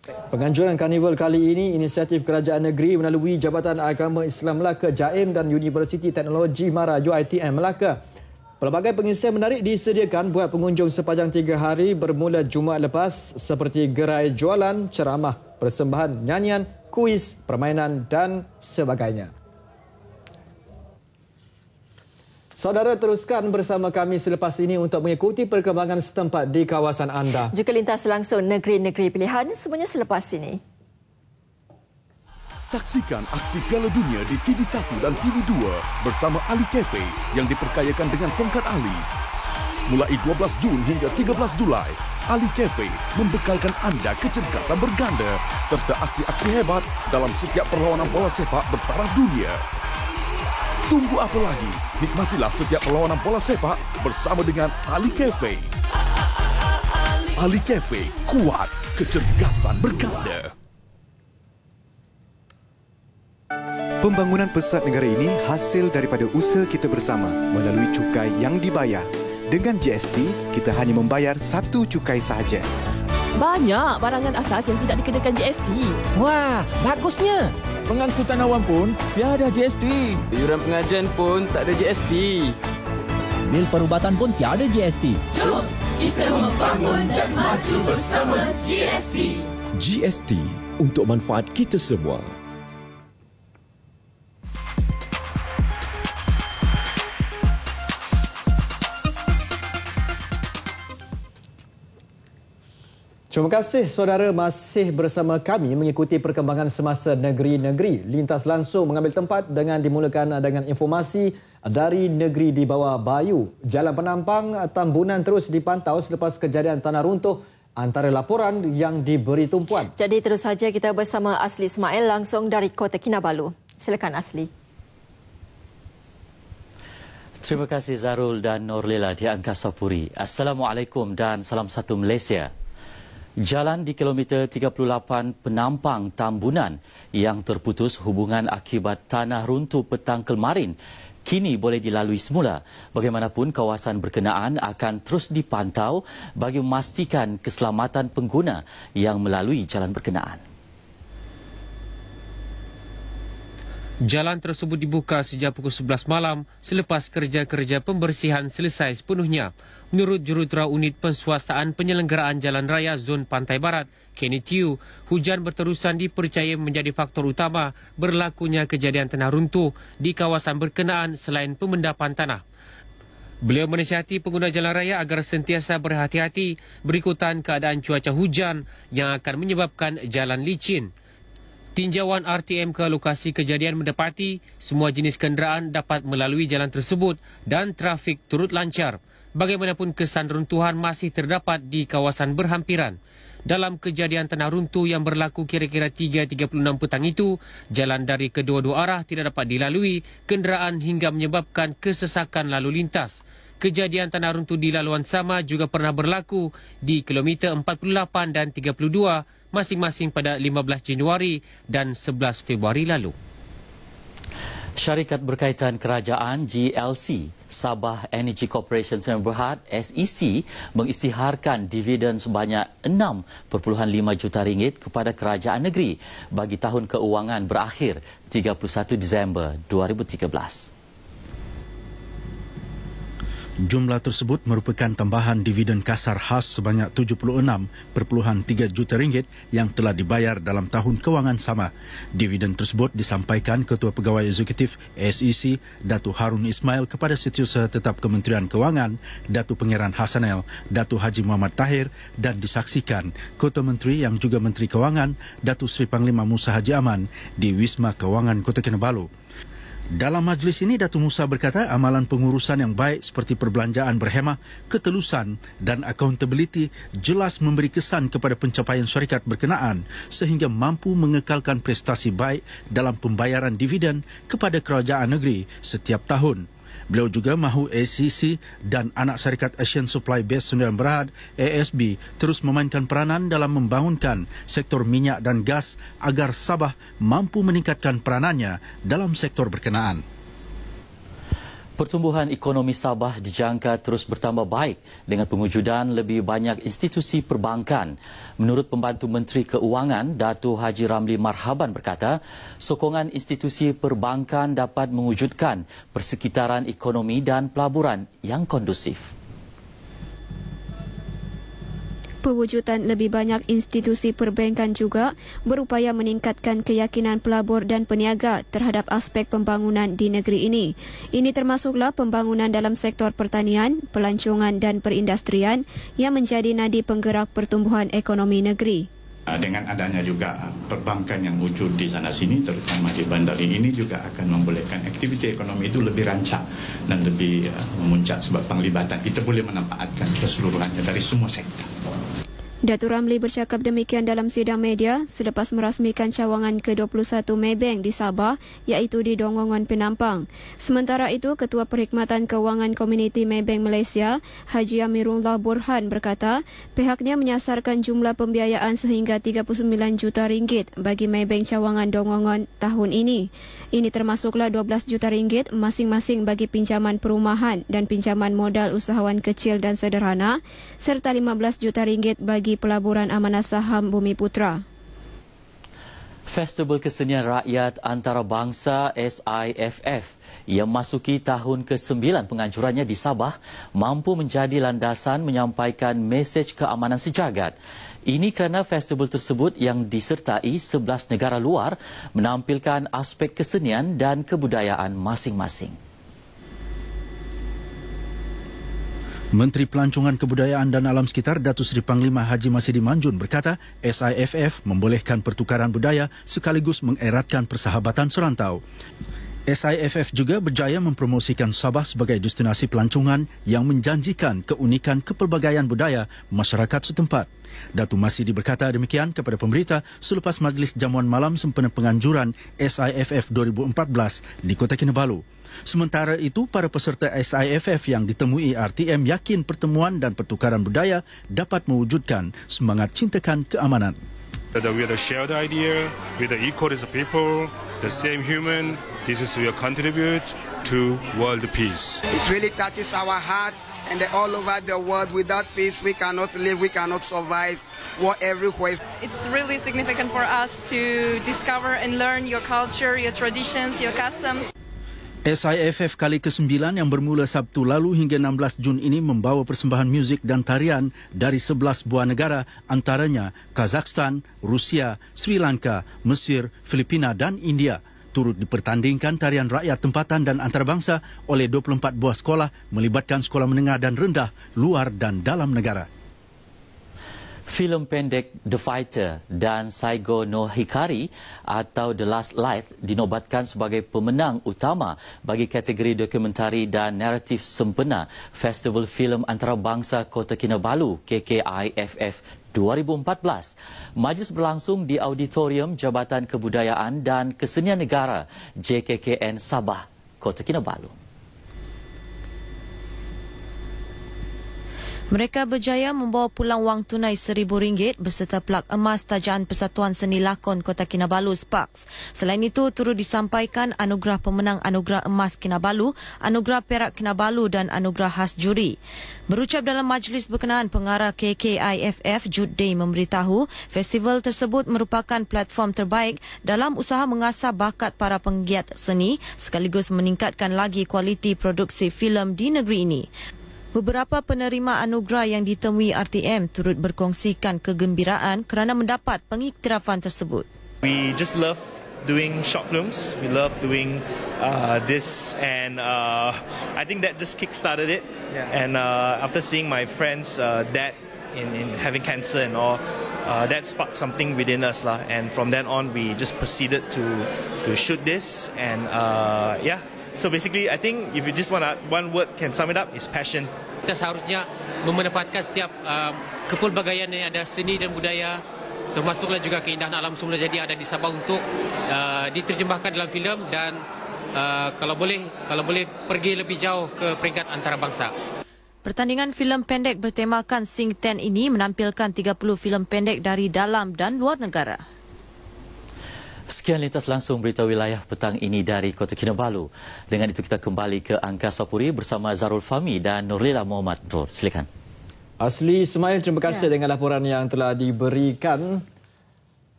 Penganjuran karnival kali ini inisiatif kerajaan negeri melalui Jabatan Agama Islam Melaka JAIM dan Universiti Teknologi MARA UITM Melaka. Pelbagai pengisian menarik disediakan buat pengunjung sepanjang tiga hari bermula Jumaat lepas seperti gerai jualan, ceramah, persembahan, nyanyian, kuis, permainan dan sebagainya. Saudara teruskan bersama kami selepas ini untuk mengikuti perkembangan setempat di kawasan anda. Juga lintas langsung negeri-negeri pilihan semuanya selepas ini. Saksikan aksi Piala Dunia di TV1 dan TV2 bersama Ali Cafe yang diperkayakan dengan tongkat Ali. Mulai 12 Jun hingga 13 Julai, Ali Cafe membekalkan anda kecerdasan berganda serta aksi-aksi hebat dalam setiap perlawanan bola sepak bertaraf dunia. Tunggu apa lagi? Nikmatilah setiap perlawanan bola sepak bersama dengan Ali Cafe. Ali Cafe, kuat kecergasan berkata. Pembangunan pesat negara ini hasil daripada usaha kita bersama melalui cukai yang dibayar. Dengan GST, kita hanya membayar satu cukai sahaja. Banyak barangan asas yang tidak dikenakan GST. Wah, bagusnya. Pengangkutan awam pun tiada GST. Iuran pengajian pun tak ada GST. Bil perubatan pun tiada GST. Jom, kita membangun dan maju bersama GST. GST untuk manfaat kita semua. Terima kasih saudara masih bersama kami mengikuti perkembangan semasa negeri-negeri. Lintas langsung mengambil tempat dengan dimulakan dengan informasi dari negeri di bawah bayu. Jalan penampang tambunan terus dipantau selepas kejadian tanah runtuh antara laporan yang diberi tumpuan. Jadi terus saja kita bersama Asli Ismail langsung dari Kota Kinabalu. Silakan Asli. Terima kasih Zarul dan Nurlila di Angkasa Puri. Assalamualaikum dan salam satu Malaysia. Jalan di kilometer 38 penampang Tambunan yang terputus hubungan akibat tanah runtuh petang kemarin kini boleh dilalui semula. Bagaimanapun kawasan berkenaan akan terus dipantau bagi memastikan keselamatan pengguna yang melalui jalan berkenaan. Jalan tersebut dibuka sejak pukul 11 malam selepas kerja-kerja pembersihan selesai sepenuhnya. Menurut jurutera unit penswastaan penyelenggaraan jalan raya Zon Pantai Barat, Kenny Tiu, hujan berterusan dipercaya menjadi faktor utama berlakunya kejadian tanah runtuh di kawasan berkenaan selain pemendapan tanah. Beliau menasihati pengguna jalan raya agar sentiasa berhati-hati berikutan keadaan cuaca hujan yang akan menyebabkan jalan licin. Tinjauan RTM ke lokasi kejadian mendapati semua jenis kenderaan dapat melalui jalan tersebut dan trafik turut lancar. Bagaimanapun kesan runtuhan masih terdapat di kawasan berhampiran. Dalam kejadian tanah runtuh yang berlaku kira-kira 3.36 petang itu, jalan dari kedua-dua arah tidak dapat dilalui kenderaan hingga menyebabkan kesesakan lalu lintas. Kejadian tanah runtuh di laluan sama juga pernah berlaku di kilometer 48 dan 32 masing-masing pada 15 Januari dan 11 Februari lalu. Syarikat berkaitan kerajaan GLC, Sabah Energy Corporation Sdn Bhd SEC mengisytiharkan dividen sebanyak 6.5 juta ringgit kepada kerajaan negeri bagi tahun keuangan berakhir 31 Disember 2013. Jumlah tersebut merupakan tambahan dividen kasar khas sebanyak 76.3 juta ringgit yang telah dibayar dalam tahun kewangan sama. Dividen tersebut disampaikan Ketua Pegawai Eksekutif SEC Datu Harun Ismail kepada setiausaha tetap Kementerian Kewangan Datu Pangeran Hasanel Datu Haji Muhammad Tahir dan disaksikan Ketua Menteri yang juga Menteri Kewangan Datu Sri Panglima Musa Haji Aman di Wisma Kewangan Kota Kinabalu. Dalam majlis ini, Datuk Musa berkata amalan pengurusan yang baik seperti perbelanjaan berhemah, ketelusan dan accountability jelas memberi kesan kepada pencapaian syarikat berkenaan sehingga mampu mengekalkan prestasi baik dalam pembayaran dividen kepada kerajaan negeri setiap tahun. Beliau juga mahu ACC dan anak syarikat Asian Supply Base Sundian Berhad, ASB, terus memainkan peranan dalam membangunkan sektor minyak dan gas agar Sabah mampu meningkatkan peranannya dalam sektor berkenaan. Pertumbuhan ekonomi Sabah dijangka terus bertambah baik dengan pengujudan lebih banyak institusi perbankan. Menurut Pembantu Menteri Keuangan, Datu Haji Ramli Marhaban berkata, sokongan institusi perbankan dapat mengujudkan persekitaran ekonomi dan pelaburan yang kondusif. pewujudan lebih banyak institusi perbankan juga berupaya meningkatkan keyakinan pelabur dan peniaga terhadap aspek pembangunan di negeri ini. Ini termasuklah pembangunan dalam sektor pertanian, pelancongan dan perindustrian yang menjadi nadi penggerak pertumbuhan ekonomi negeri. Ah, dengan adanya juga perbankan yang wujud di sana sini, terutama di bandar ini juga akan membolehkan aktiviti ekonomi itu lebih rancak dan lebih ah, memuncak sebab penglibatan kita boleh menampakkan keseluruhannya dari semua sektor. Datuk Ramli bercakap demikian dalam sidang media selepas merasmikan cawangan ke-21 Maybank di Sabah iaitu di Dongongan Penampang. Sementara itu, Ketua Perkhidmatan Kewangan Komuniti Maybank Malaysia, Haji Amirullah Burhan berkata, pihaknya menyasarkan jumlah pembiayaan sehingga 39 juta ringgit bagi Maybank cawangan Dongongan tahun ini. Ini termasuklah 12 juta ringgit masing-masing bagi pinjaman perumahan dan pinjaman modal usahawan kecil dan sederhana serta 15 juta ringgit bagi di Pelaburan Amanah Saham Bumi Putra. Festival Kesenian Rakyat Antarabangsa SIFF yang masuki tahun ke-9 penganjurannya di Sabah mampu menjadi landasan menyampaikan mesej keamanan sejagat. Ini kerana festival tersebut yang disertai 11 negara luar menampilkan aspek kesenian dan kebudayaan masing-masing. Menteri Pelancongan Kebudayaan dan Alam Sekitar Datu Seri Panglima Haji Masidi Manjun berkata SIFF membolehkan pertukaran budaya sekaligus mengeratkan persahabatan serantau. SIFF juga berjaya mempromosikan Sabah sebagai destinasi pelancongan yang menjanjikan keunikan kepelbagaian budaya masyarakat setempat. Datu Masidi berkata demikian kepada pemberita selepas majlis jamuan malam sempena penganjuran SIFF 2014 di Kota Kinabalu. Sementara itu, para peserta SIFF yang ditemui RTM yakin pertemuan dan pertukaran budaya dapat mewujudkan semangat cintakan keamanan. That we are the shared idea, we are the equal as a people, the same human. This is your contribute to world peace. It really touches our heart and all over the world. Without peace, we cannot live, we cannot survive. What everywhere. It's really significant for us to discover and learn your culture, your traditions, your customs. SIFF kali ke-9 yang bermula Sabtu lalu hingga 16 Jun ini membawa persembahan muzik dan tarian dari 11 buah negara antaranya Kazakhstan, Rusia, Sri Lanka, Mesir, Filipina dan India. Turut dipertandingkan tarian rakyat tempatan dan antarabangsa oleh 24 buah sekolah melibatkan sekolah menengah dan rendah luar dan dalam negara. Filem pendek The Fighter dan Saigo no Hikari atau The Last Light dinobatkan sebagai pemenang utama bagi kategori dokumentari dan naratif sempena Festival Filem Antarabangsa Kota Kinabalu KKIFF 2014. Majlis berlangsung di Auditorium Jabatan Kebudayaan dan Kesenian Negara JKKN Sabah, Kota Kinabalu. Mereka berjaya membawa pulang wang tunai seribu ringgit beserta plak emas tajaan Persatuan Seni Lakon Kota Kinabalu Sparks. Selain itu, turut disampaikan anugerah pemenang anugerah emas Kinabalu, anugerah perak Kinabalu dan anugerah khas juri. Berucap dalam majlis berkenaan pengarah KKIFF, Jude Day memberitahu festival tersebut merupakan platform terbaik dalam usaha mengasah bakat para penggiat seni sekaligus meningkatkan lagi kualiti produksi filem di negeri ini. Beberapa penerima anugerah yang ditemui RTM turut berkongsikan kegembiraan kerana mendapat pengiktirafan tersebut. We just love doing short films. We love doing uh, this and uh, I think that just kick-started it. Yeah. And uh, after seeing my friend's uh, dad in, in having cancer and all, Uh, that sparked something within us lah, and from then on, we just proceeded to to shoot this, and uh, yeah. So basically, I think if you just want one word can sum it up is passion. Kita seharusnya memanfaatkan setiap um, uh, kepelbagaian yang ada seni dan budaya termasuklah juga keindahan alam semula jadi ada di Sabah untuk uh, diterjemahkan dalam filem dan uh, kalau boleh kalau boleh pergi lebih jauh ke peringkat antarabangsa. Pertandingan filem pendek bertemakan Sing Ten ini menampilkan 30 filem pendek dari dalam dan luar negara. Sekian lintas langsung berita wilayah petang ini dari Kota Kinabalu. Dengan itu kita kembali ke Angkasa Puri bersama Zarul Fami dan Nurlila Muhammad. Nur, silakan. Asli Ismail, terima kasih ya. dengan laporan yang telah diberikan.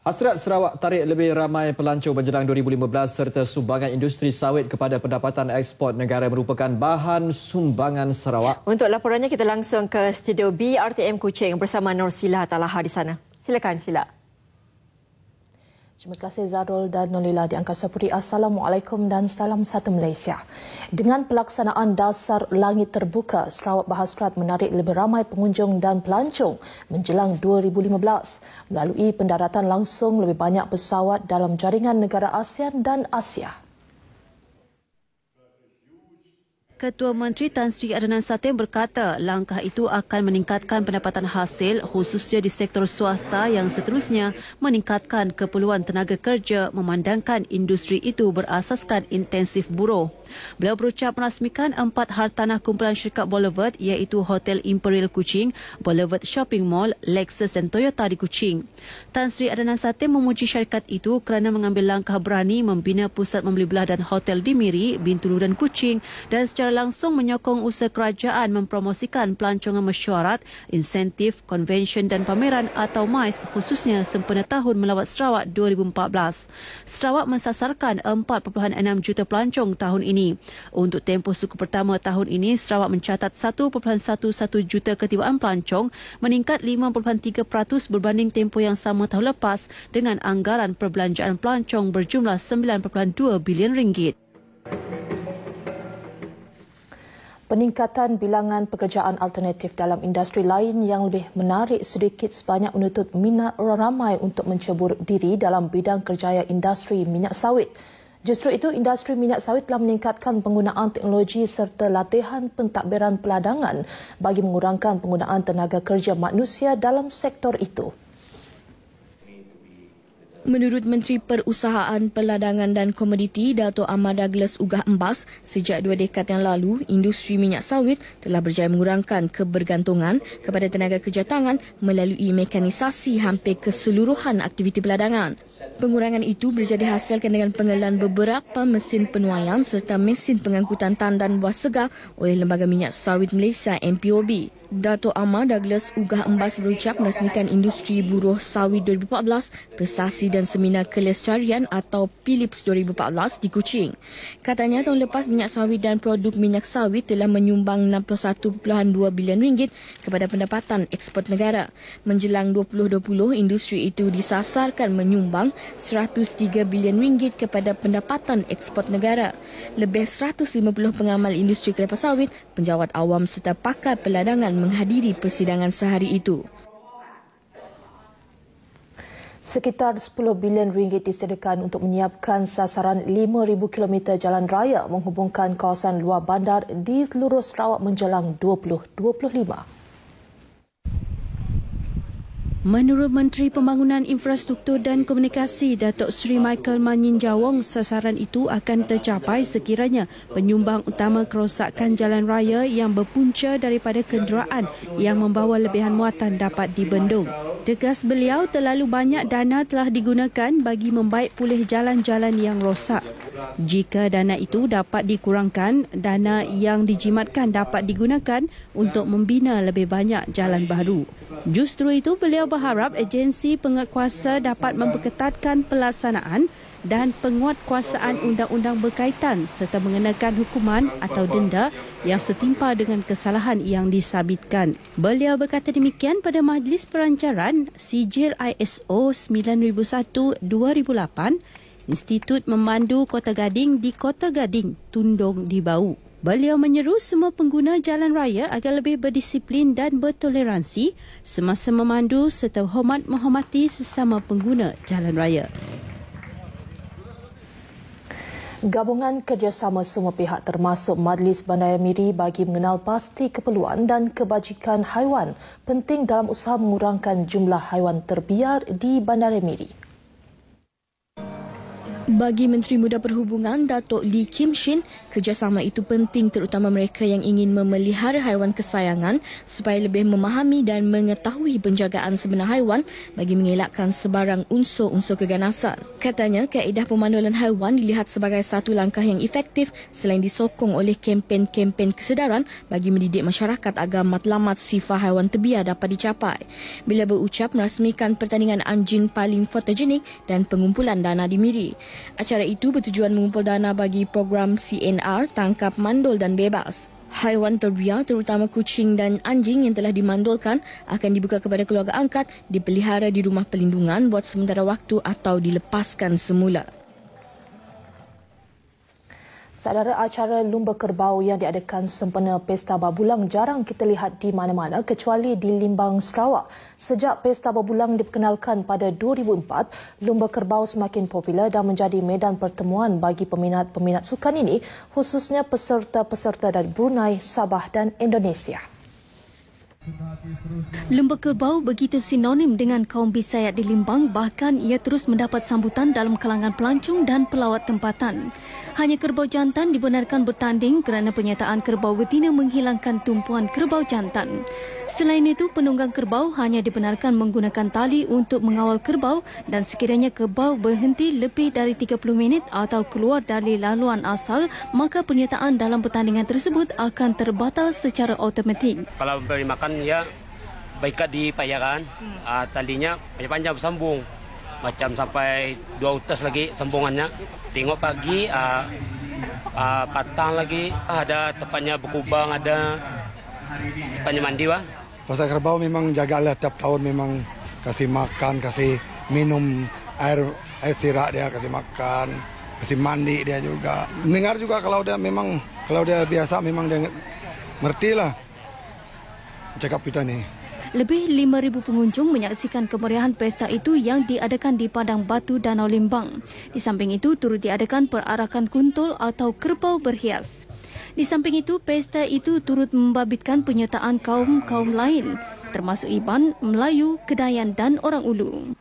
Hasrat Sarawak tarik lebih ramai pelancong menjelang 2015 serta sumbangan industri sawit kepada pendapatan ekspor negara merupakan bahan sumbangan Sarawak. Untuk laporannya kita langsung ke studio BRTM Kuching bersama Nur Sila Talaha di sana. Silakan Sila. Terima kasih Zarul dan Nolila di Angkasa Puri. Assalamualaikum dan salam satu Malaysia. Dengan pelaksanaan dasar langit terbuka, Sarawak Bahasrat menarik lebih ramai pengunjung dan pelancong menjelang 2015 melalui pendaratan langsung lebih banyak pesawat dalam jaringan negara ASEAN dan Asia. Ketua Menteri Tan Sri Adnan Satin berkata langkah itu akan meningkatkan pendapatan hasil khususnya di sektor swasta yang seterusnya meningkatkan keperluan tenaga kerja memandangkan industri itu berasaskan intensif buruh. Beliau berucap merasmikan empat hartanah kumpulan syarikat Boulevard iaitu Hotel Imperial Kuching, Boulevard Shopping Mall, Lexus dan Toyota di Kuching. Tan Sri Adnan Sate memuji syarikat itu kerana mengambil langkah berani membina pusat membeli belah dan hotel di Miri, Bintulu dan Kuching dan secara langsung menyokong usaha kerajaan mempromosikan pelancongan mesyuarat, insentif, konvensyen dan pameran atau MAIS khususnya sempena tahun melawat Sarawak 2014. Sarawak mensasarkan 4.6 juta pelancong tahun ini ini. Untuk tempoh suku pertama tahun ini, Sarawak mencatat 1.11 juta ketibaan pelancong meningkat 5.3% berbanding tempoh yang sama tahun lepas dengan anggaran perbelanjaan pelancong berjumlah 9.2 bilion ringgit. Peningkatan bilangan pekerjaan alternatif dalam industri lain yang lebih menarik sedikit sebanyak menutup minat orang ramai untuk mencebur diri dalam bidang kerjaya industri minyak sawit. Justru itu, industri minyak sawit telah meningkatkan penggunaan teknologi serta latihan pentadbiran peladangan bagi mengurangkan penggunaan tenaga kerja manusia dalam sektor itu menurut Menteri Perusahaan Peladangan dan Komoditi Dato' Ahmad Douglas Ugah Embas, sejak dua dekad yang lalu, industri minyak sawit telah berjaya mengurangkan kebergantungan kepada tenaga kerja tangan melalui mekanisasi hampir keseluruhan aktiviti peladangan. Pengurangan itu berjaya dihasilkan dengan pengelan beberapa mesin penuaian serta mesin pengangkutan tandan buah segar oleh Lembaga Minyak Sawit Malaysia MPOB. Dato' Amar Douglas Ugah Embas berucap merasmikan industri buruh sawit 2014, prestasi dan seminar kelestarian atau PILIPS 2014 di Kuching. Katanya tahun lepas minyak sawit dan produk minyak sawit telah menyumbang 61.2 bilion ringgit kepada pendapatan ekspor negara. Menjelang 2020, industri itu disasarkan menyumbang 103 bilion ringgit kepada pendapatan ekspor negara. Lebih 150 pengamal industri kelapa sawit, penjawat awam serta pakar peladangan menghadiri persidangan sehari itu. Sekitar 10 bilion ringgit disediakan untuk menyiapkan sasaran 5,000 km jalan raya menghubungkan kawasan luar bandar di seluruh Sarawak menjelang 2025. Menurut Menteri Pembangunan Infrastruktur dan Komunikasi Datuk Sri Michael Maninjawong, sasaran itu akan tercapai sekiranya penyumbang utama kerosakan jalan raya yang berpunca daripada kenderaan yang membawa lebihan muatan dapat dibendung. Tegas beliau terlalu banyak dana telah digunakan bagi membaik pulih jalan-jalan yang rosak. Jika dana itu dapat dikurangkan, dana yang dijimatkan dapat digunakan untuk membina lebih banyak jalan baru. Justru itu beliau berharap agensi penguatkuasa dapat memperketatkan pelaksanaan dan penguatkuasaan undang-undang berkaitan serta mengenakan hukuman atau denda yang setimpa dengan kesalahan yang disabitkan. Beliau berkata demikian pada Majlis Perancaran Sijil ISO 9001-2008 Institut Memandu Kota Gading di Kota Gading, Tundong di Bau. Beliau menyeru semua pengguna jalan raya agar lebih berdisiplin dan bertoleransi semasa memandu serta hormat menghormati sesama pengguna jalan raya. Gabungan kerjasama semua pihak termasuk Majlis Bandar Miri bagi mengenal pasti keperluan dan kebajikan haiwan penting dalam usaha mengurangkan jumlah haiwan terbiar di Bandar Miri. Bagi Menteri Muda Perhubungan Datuk Lee Kim Shin, Kerjasama itu penting terutama mereka yang ingin memelihara haiwan kesayangan supaya lebih memahami dan mengetahui penjagaan sebenar haiwan bagi mengelakkan sebarang unsur-unsur keganasan. Katanya, kaedah pemanualan haiwan dilihat sebagai satu langkah yang efektif selain disokong oleh kempen-kempen kesedaran bagi mendidik masyarakat agar matlamat sifat haiwan tebia dapat dicapai. Bila berucap merasmikan pertandingan anjing paling fotogenik dan pengumpulan dana di Miri. Acara itu bertujuan mengumpul dana bagi program CN NR tangkap mandul dan bebas. Haiwan terbiar terutama kucing dan anjing yang telah dimandulkan akan dibuka kepada keluarga angkat, dipelihara di rumah pelindungan buat sementara waktu atau dilepaskan semula. Saudara acara Lumba Kerbau yang diadakan sempena Pesta Babulang jarang kita lihat di mana-mana kecuali di Limbang, Sarawak. Sejak Pesta Babulang diperkenalkan pada 2004, Lumba Kerbau semakin popular dan menjadi medan pertemuan bagi peminat-peminat sukan ini khususnya peserta-peserta dari Brunei, Sabah dan Indonesia. Lumba kerbau begitu sinonim dengan kaum Bisaya di Limbang bahkan ia terus mendapat sambutan dalam kalangan pelancong dan pelawat tempatan. Hanya kerbau jantan dibenarkan bertanding kerana penyataan kerbau betina menghilangkan tumpuan kerbau jantan. Selain itu, penunggang kerbau hanya dibenarkan menggunakan tali untuk mengawal kerbau dan sekiranya kerbau berhenti lebih dari 30 minit atau keluar dari laluan asal, maka penyataan dalam pertandingan tersebut akan terbatal secara automatik. Kalau memberi makan, ya baikkan di payaran, uh, hmm. ah, talinya panjang-panjang bersambung. Macam sampai dua utas lagi sambungannya. Tengok pagi uh, uh, patang lagi ah, ada tempatnya berkubang ada tempatnya mandi wah. Pasar kerbau memang jaga lah tiap tahun memang kasih makan, kasih minum air air sirak dia, kasih makan, kasih mandi dia juga. Dengar juga kalau dia memang kalau dia biasa memang dia ngerti lah cakap kita nih. Lebih 5,000 pengunjung menyaksikan kemeriahan pesta itu yang diadakan di Padang Batu Danau Limbang. Di samping itu turut diadakan perarakan kuntul atau kerbau berhias. Di samping itu, pesta itu turut membabitkan penyertaan kaum-kaum lain termasuk Iban, Melayu, Kedayan dan Orang Ulu.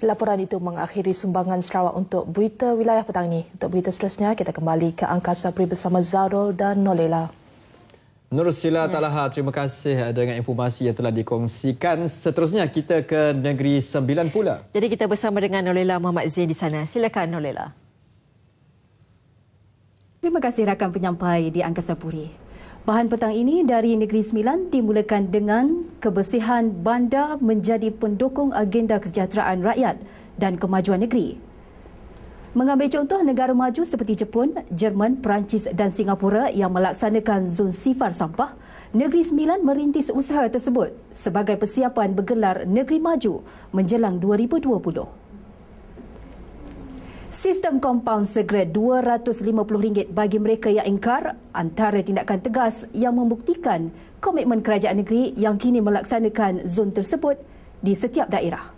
Laporan itu mengakhiri sumbangan Sarawak untuk berita wilayah petang ini. Untuk berita selanjutnya kita kembali ke Angkasa Puri bersama Zarul dan Nolela. Nurusila hmm. Ya. Talaha, terima kasih eh, dengan informasi yang telah dikongsikan. Seterusnya kita ke Negeri Sembilan pula. Jadi kita bersama dengan Nolela Muhammad Zain di sana. Silakan Nolela. Terima kasih rakan penyampai di Angkasa Puri. Bahan petang ini dari Negeri Sembilan dimulakan dengan kebersihan bandar menjadi pendukung agenda kesejahteraan rakyat dan kemajuan negeri. Mengambil contoh negara maju seperti Jepun, Jerman, Perancis dan Singapura yang melaksanakan zon sifar sampah, Negeri Sembilan merintis usaha tersebut sebagai persiapan bergelar Negeri Maju menjelang 2020. Sistem kompaun segera RM250 bagi mereka yang ingkar antara tindakan tegas yang membuktikan komitmen kerajaan negeri yang kini melaksanakan zon tersebut di setiap daerah.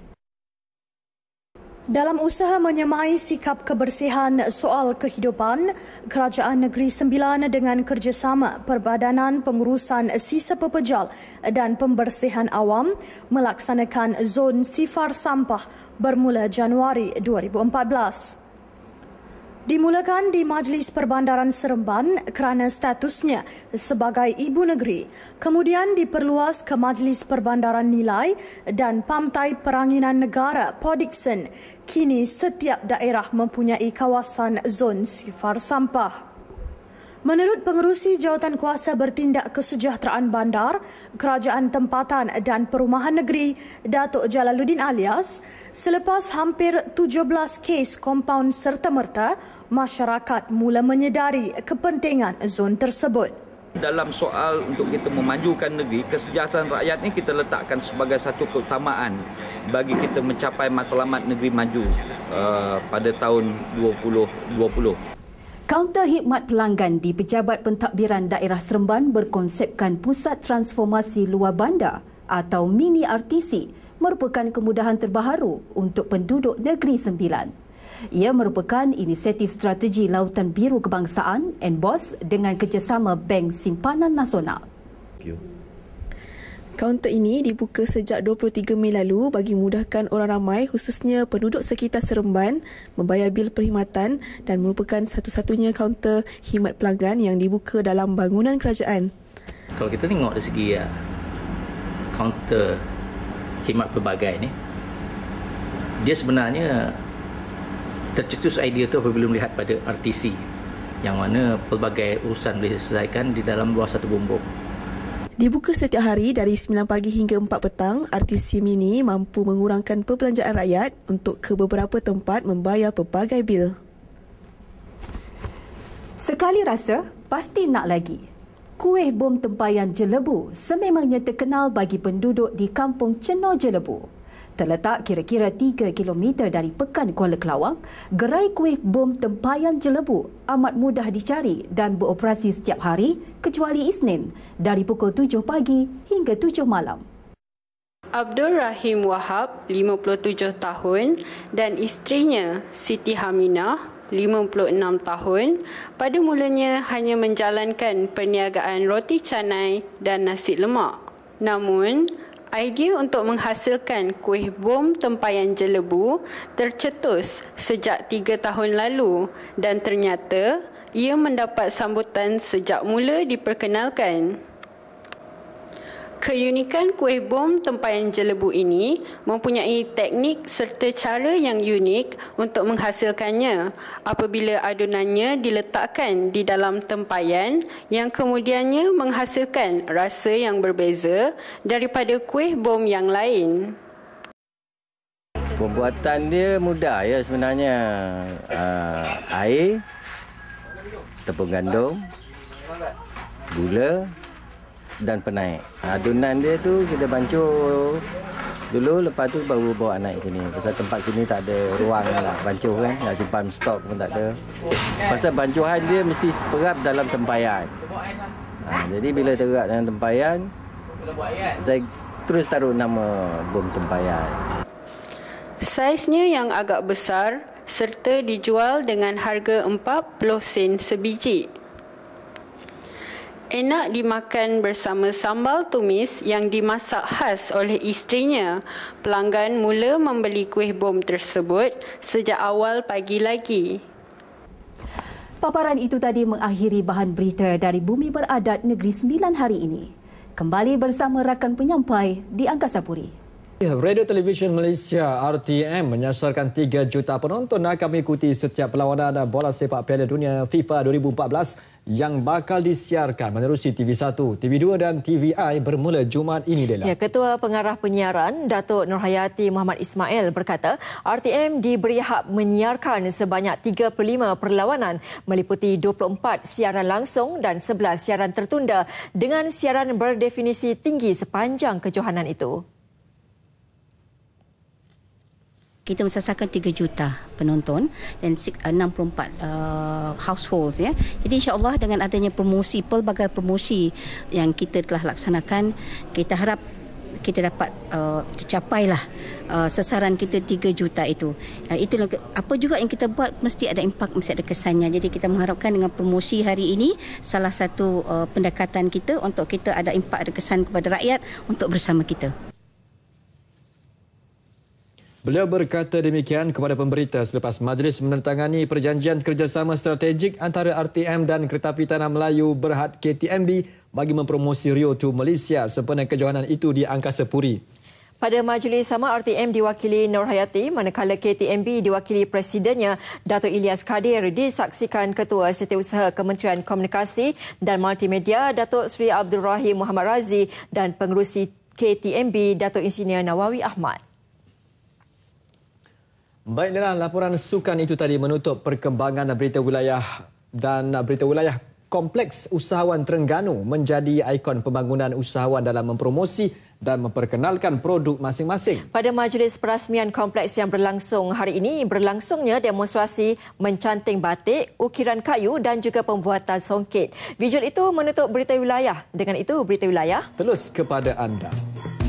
Dalam usaha menyemai sikap kebersihan soal kehidupan, Kerajaan Negeri Sembilan dengan kerjasama Perbadanan Pengurusan Sisa Pepejal dan Pembersihan Awam melaksanakan Zon Sifar Sampah bermula Januari 2014. Dimulakan di Majlis Perbandaran Seremban kerana statusnya sebagai ibu negeri, kemudian diperluas ke Majlis Perbandaran Nilai dan Pantai Peranginan Negara Podikson kini setiap daerah mempunyai kawasan zon sifar sampah. Menurut pengerusi jawatan kuasa bertindak kesejahteraan bandar, kerajaan tempatan dan perumahan negeri, Datuk Jalaluddin Alias, selepas hampir 17 kes kompaun serta-merta, masyarakat mula menyedari kepentingan zon tersebut dalam soal untuk kita memajukan negeri, kesejahteraan rakyat ini kita letakkan sebagai satu keutamaan bagi kita mencapai matlamat negeri maju uh, pada tahun 2020. Kaunter Hikmat Pelanggan di Pejabat Pentadbiran Daerah Seremban berkonsepkan Pusat Transformasi Luar Bandar atau Mini RTC merupakan kemudahan terbaharu untuk penduduk Negeri Sembilan. Ia merupakan inisiatif strategi Lautan Biru Kebangsaan NBOS dengan kerjasama Bank Simpanan Nasional. Kaunter ini dibuka sejak 23 Mei lalu bagi mudahkan orang ramai khususnya penduduk sekitar Seremban membayar bil perkhidmatan dan merupakan satu-satunya kaunter khidmat pelanggan yang dibuka dalam bangunan kerajaan. Kalau kita tengok dari segi ya, kaunter khidmat pelbagai ini, dia sebenarnya tercetus idea tu apabila melihat pada RTC yang mana pelbagai urusan boleh diselesaikan di dalam bawah satu bumbung. Dibuka setiap hari dari 9 pagi hingga 4 petang, RTC Mini mampu mengurangkan perbelanjaan rakyat untuk ke beberapa tempat membayar pelbagai bil. Sekali rasa, pasti nak lagi. Kuih bom tempayan Jelebu sememangnya terkenal bagi penduduk di kampung Cenoh Jelebu. Terletak kira-kira 3 km dari Pekan Kuala Kelawang, gerai kuih bom tempayan jelebu amat mudah dicari dan beroperasi setiap hari kecuali Isnin dari pukul 7 pagi hingga 7 malam. Abdul Rahim Wahab, 57 tahun dan isterinya Siti Haminah, 56 tahun, pada mulanya hanya menjalankan perniagaan roti canai dan nasi lemak. Namun, Idea untuk menghasilkan kuih bom tempayan jelebu tercetus sejak tiga tahun lalu dan ternyata ia mendapat sambutan sejak mula diperkenalkan. Keunikan kuih bom tempayan jelebu ini mempunyai teknik serta cara yang unik untuk menghasilkannya apabila adunannya diletakkan di dalam tempayan yang kemudiannya menghasilkan rasa yang berbeza daripada kuih bom yang lain. Pembuatan dia mudah ya sebenarnya. Ah, air, tepung gandum, gula, dan penaik. Ha, adunan dia tu kita bancuh dulu lepas tu baru bawa anak sini. Pasal tempat sini tak ada ruang lah bancuh kan. Nak simpan stok pun tak ada. Pasal bancuhan dia mesti perap dalam tempayan. Ha, jadi bila terap dalam tempayan, saya terus taruh nama bom tempayan. Saiznya yang agak besar serta dijual dengan harga 40 sen sebiji enak dimakan bersama sambal tumis yang dimasak khas oleh isterinya. Pelanggan mula membeli kuih bom tersebut sejak awal pagi lagi. Paparan itu tadi mengakhiri bahan berita dari Bumi Beradat Negeri Sembilan hari ini. Kembali bersama rakan penyampai di Angkasa Puri. Ya, Radio Television Malaysia RTM menyasarkan 3 juta penonton akan mengikuti setiap perlawanan bola sepak Piala Dunia FIFA 2014 yang bakal disiarkan menerusi TV1, TV2 dan TVI bermula Jumaat ini. Dela. Ya, Ketua Pengarah Penyiaran Datuk Nurhayati Muhammad Ismail berkata RTM diberi hak menyiarkan sebanyak 35 perlawanan meliputi 24 siaran langsung dan 11 siaran tertunda dengan siaran berdefinisi tinggi sepanjang kejohanan itu. kita mensasarkan 3 juta penonton dan 64 eh, uh, eh, households ya. Jadi insya-Allah dengan adanya promosi pelbagai promosi yang kita telah laksanakan, kita harap kita dapat uh, lah uh, sasaran kita 3 juta itu. Uh, itu apa juga yang kita buat mesti ada impak mesti ada kesannya. Jadi kita mengharapkan dengan promosi hari ini salah satu uh, pendekatan kita untuk kita ada impak ada kesan kepada rakyat untuk bersama kita. Beliau berkata demikian kepada pemberita selepas majlis menentangani perjanjian kerjasama strategik antara RTM dan Kereta Api Tanah Melayu Berhad KTMB bagi mempromosi Rio to Malaysia sempena kejohanan itu di Angkasa Puri. Pada majlis sama RTM diwakili Nur Hayati manakala KTMB diwakili presidennya Dato Ilyas Kadir disaksikan Ketua Setiausaha Kementerian Komunikasi dan Multimedia Dato Sri Abdul Rahim Muhammad Razi dan pengerusi KTMB Dato Insinyur Nawawi Ahmad. Baik, dalam laporan sukan itu tadi menutup perkembangan berita wilayah dan berita wilayah kompleks usahawan Terengganu menjadi ikon pembangunan usahawan dalam mempromosi dan memperkenalkan produk masing-masing. Pada majlis perasmian kompleks yang berlangsung hari ini, berlangsungnya demonstrasi mencanting batik, ukiran kayu dan juga pembuatan songket. Visual itu menutup berita wilayah. Dengan itu, berita wilayah... Terus kepada anda.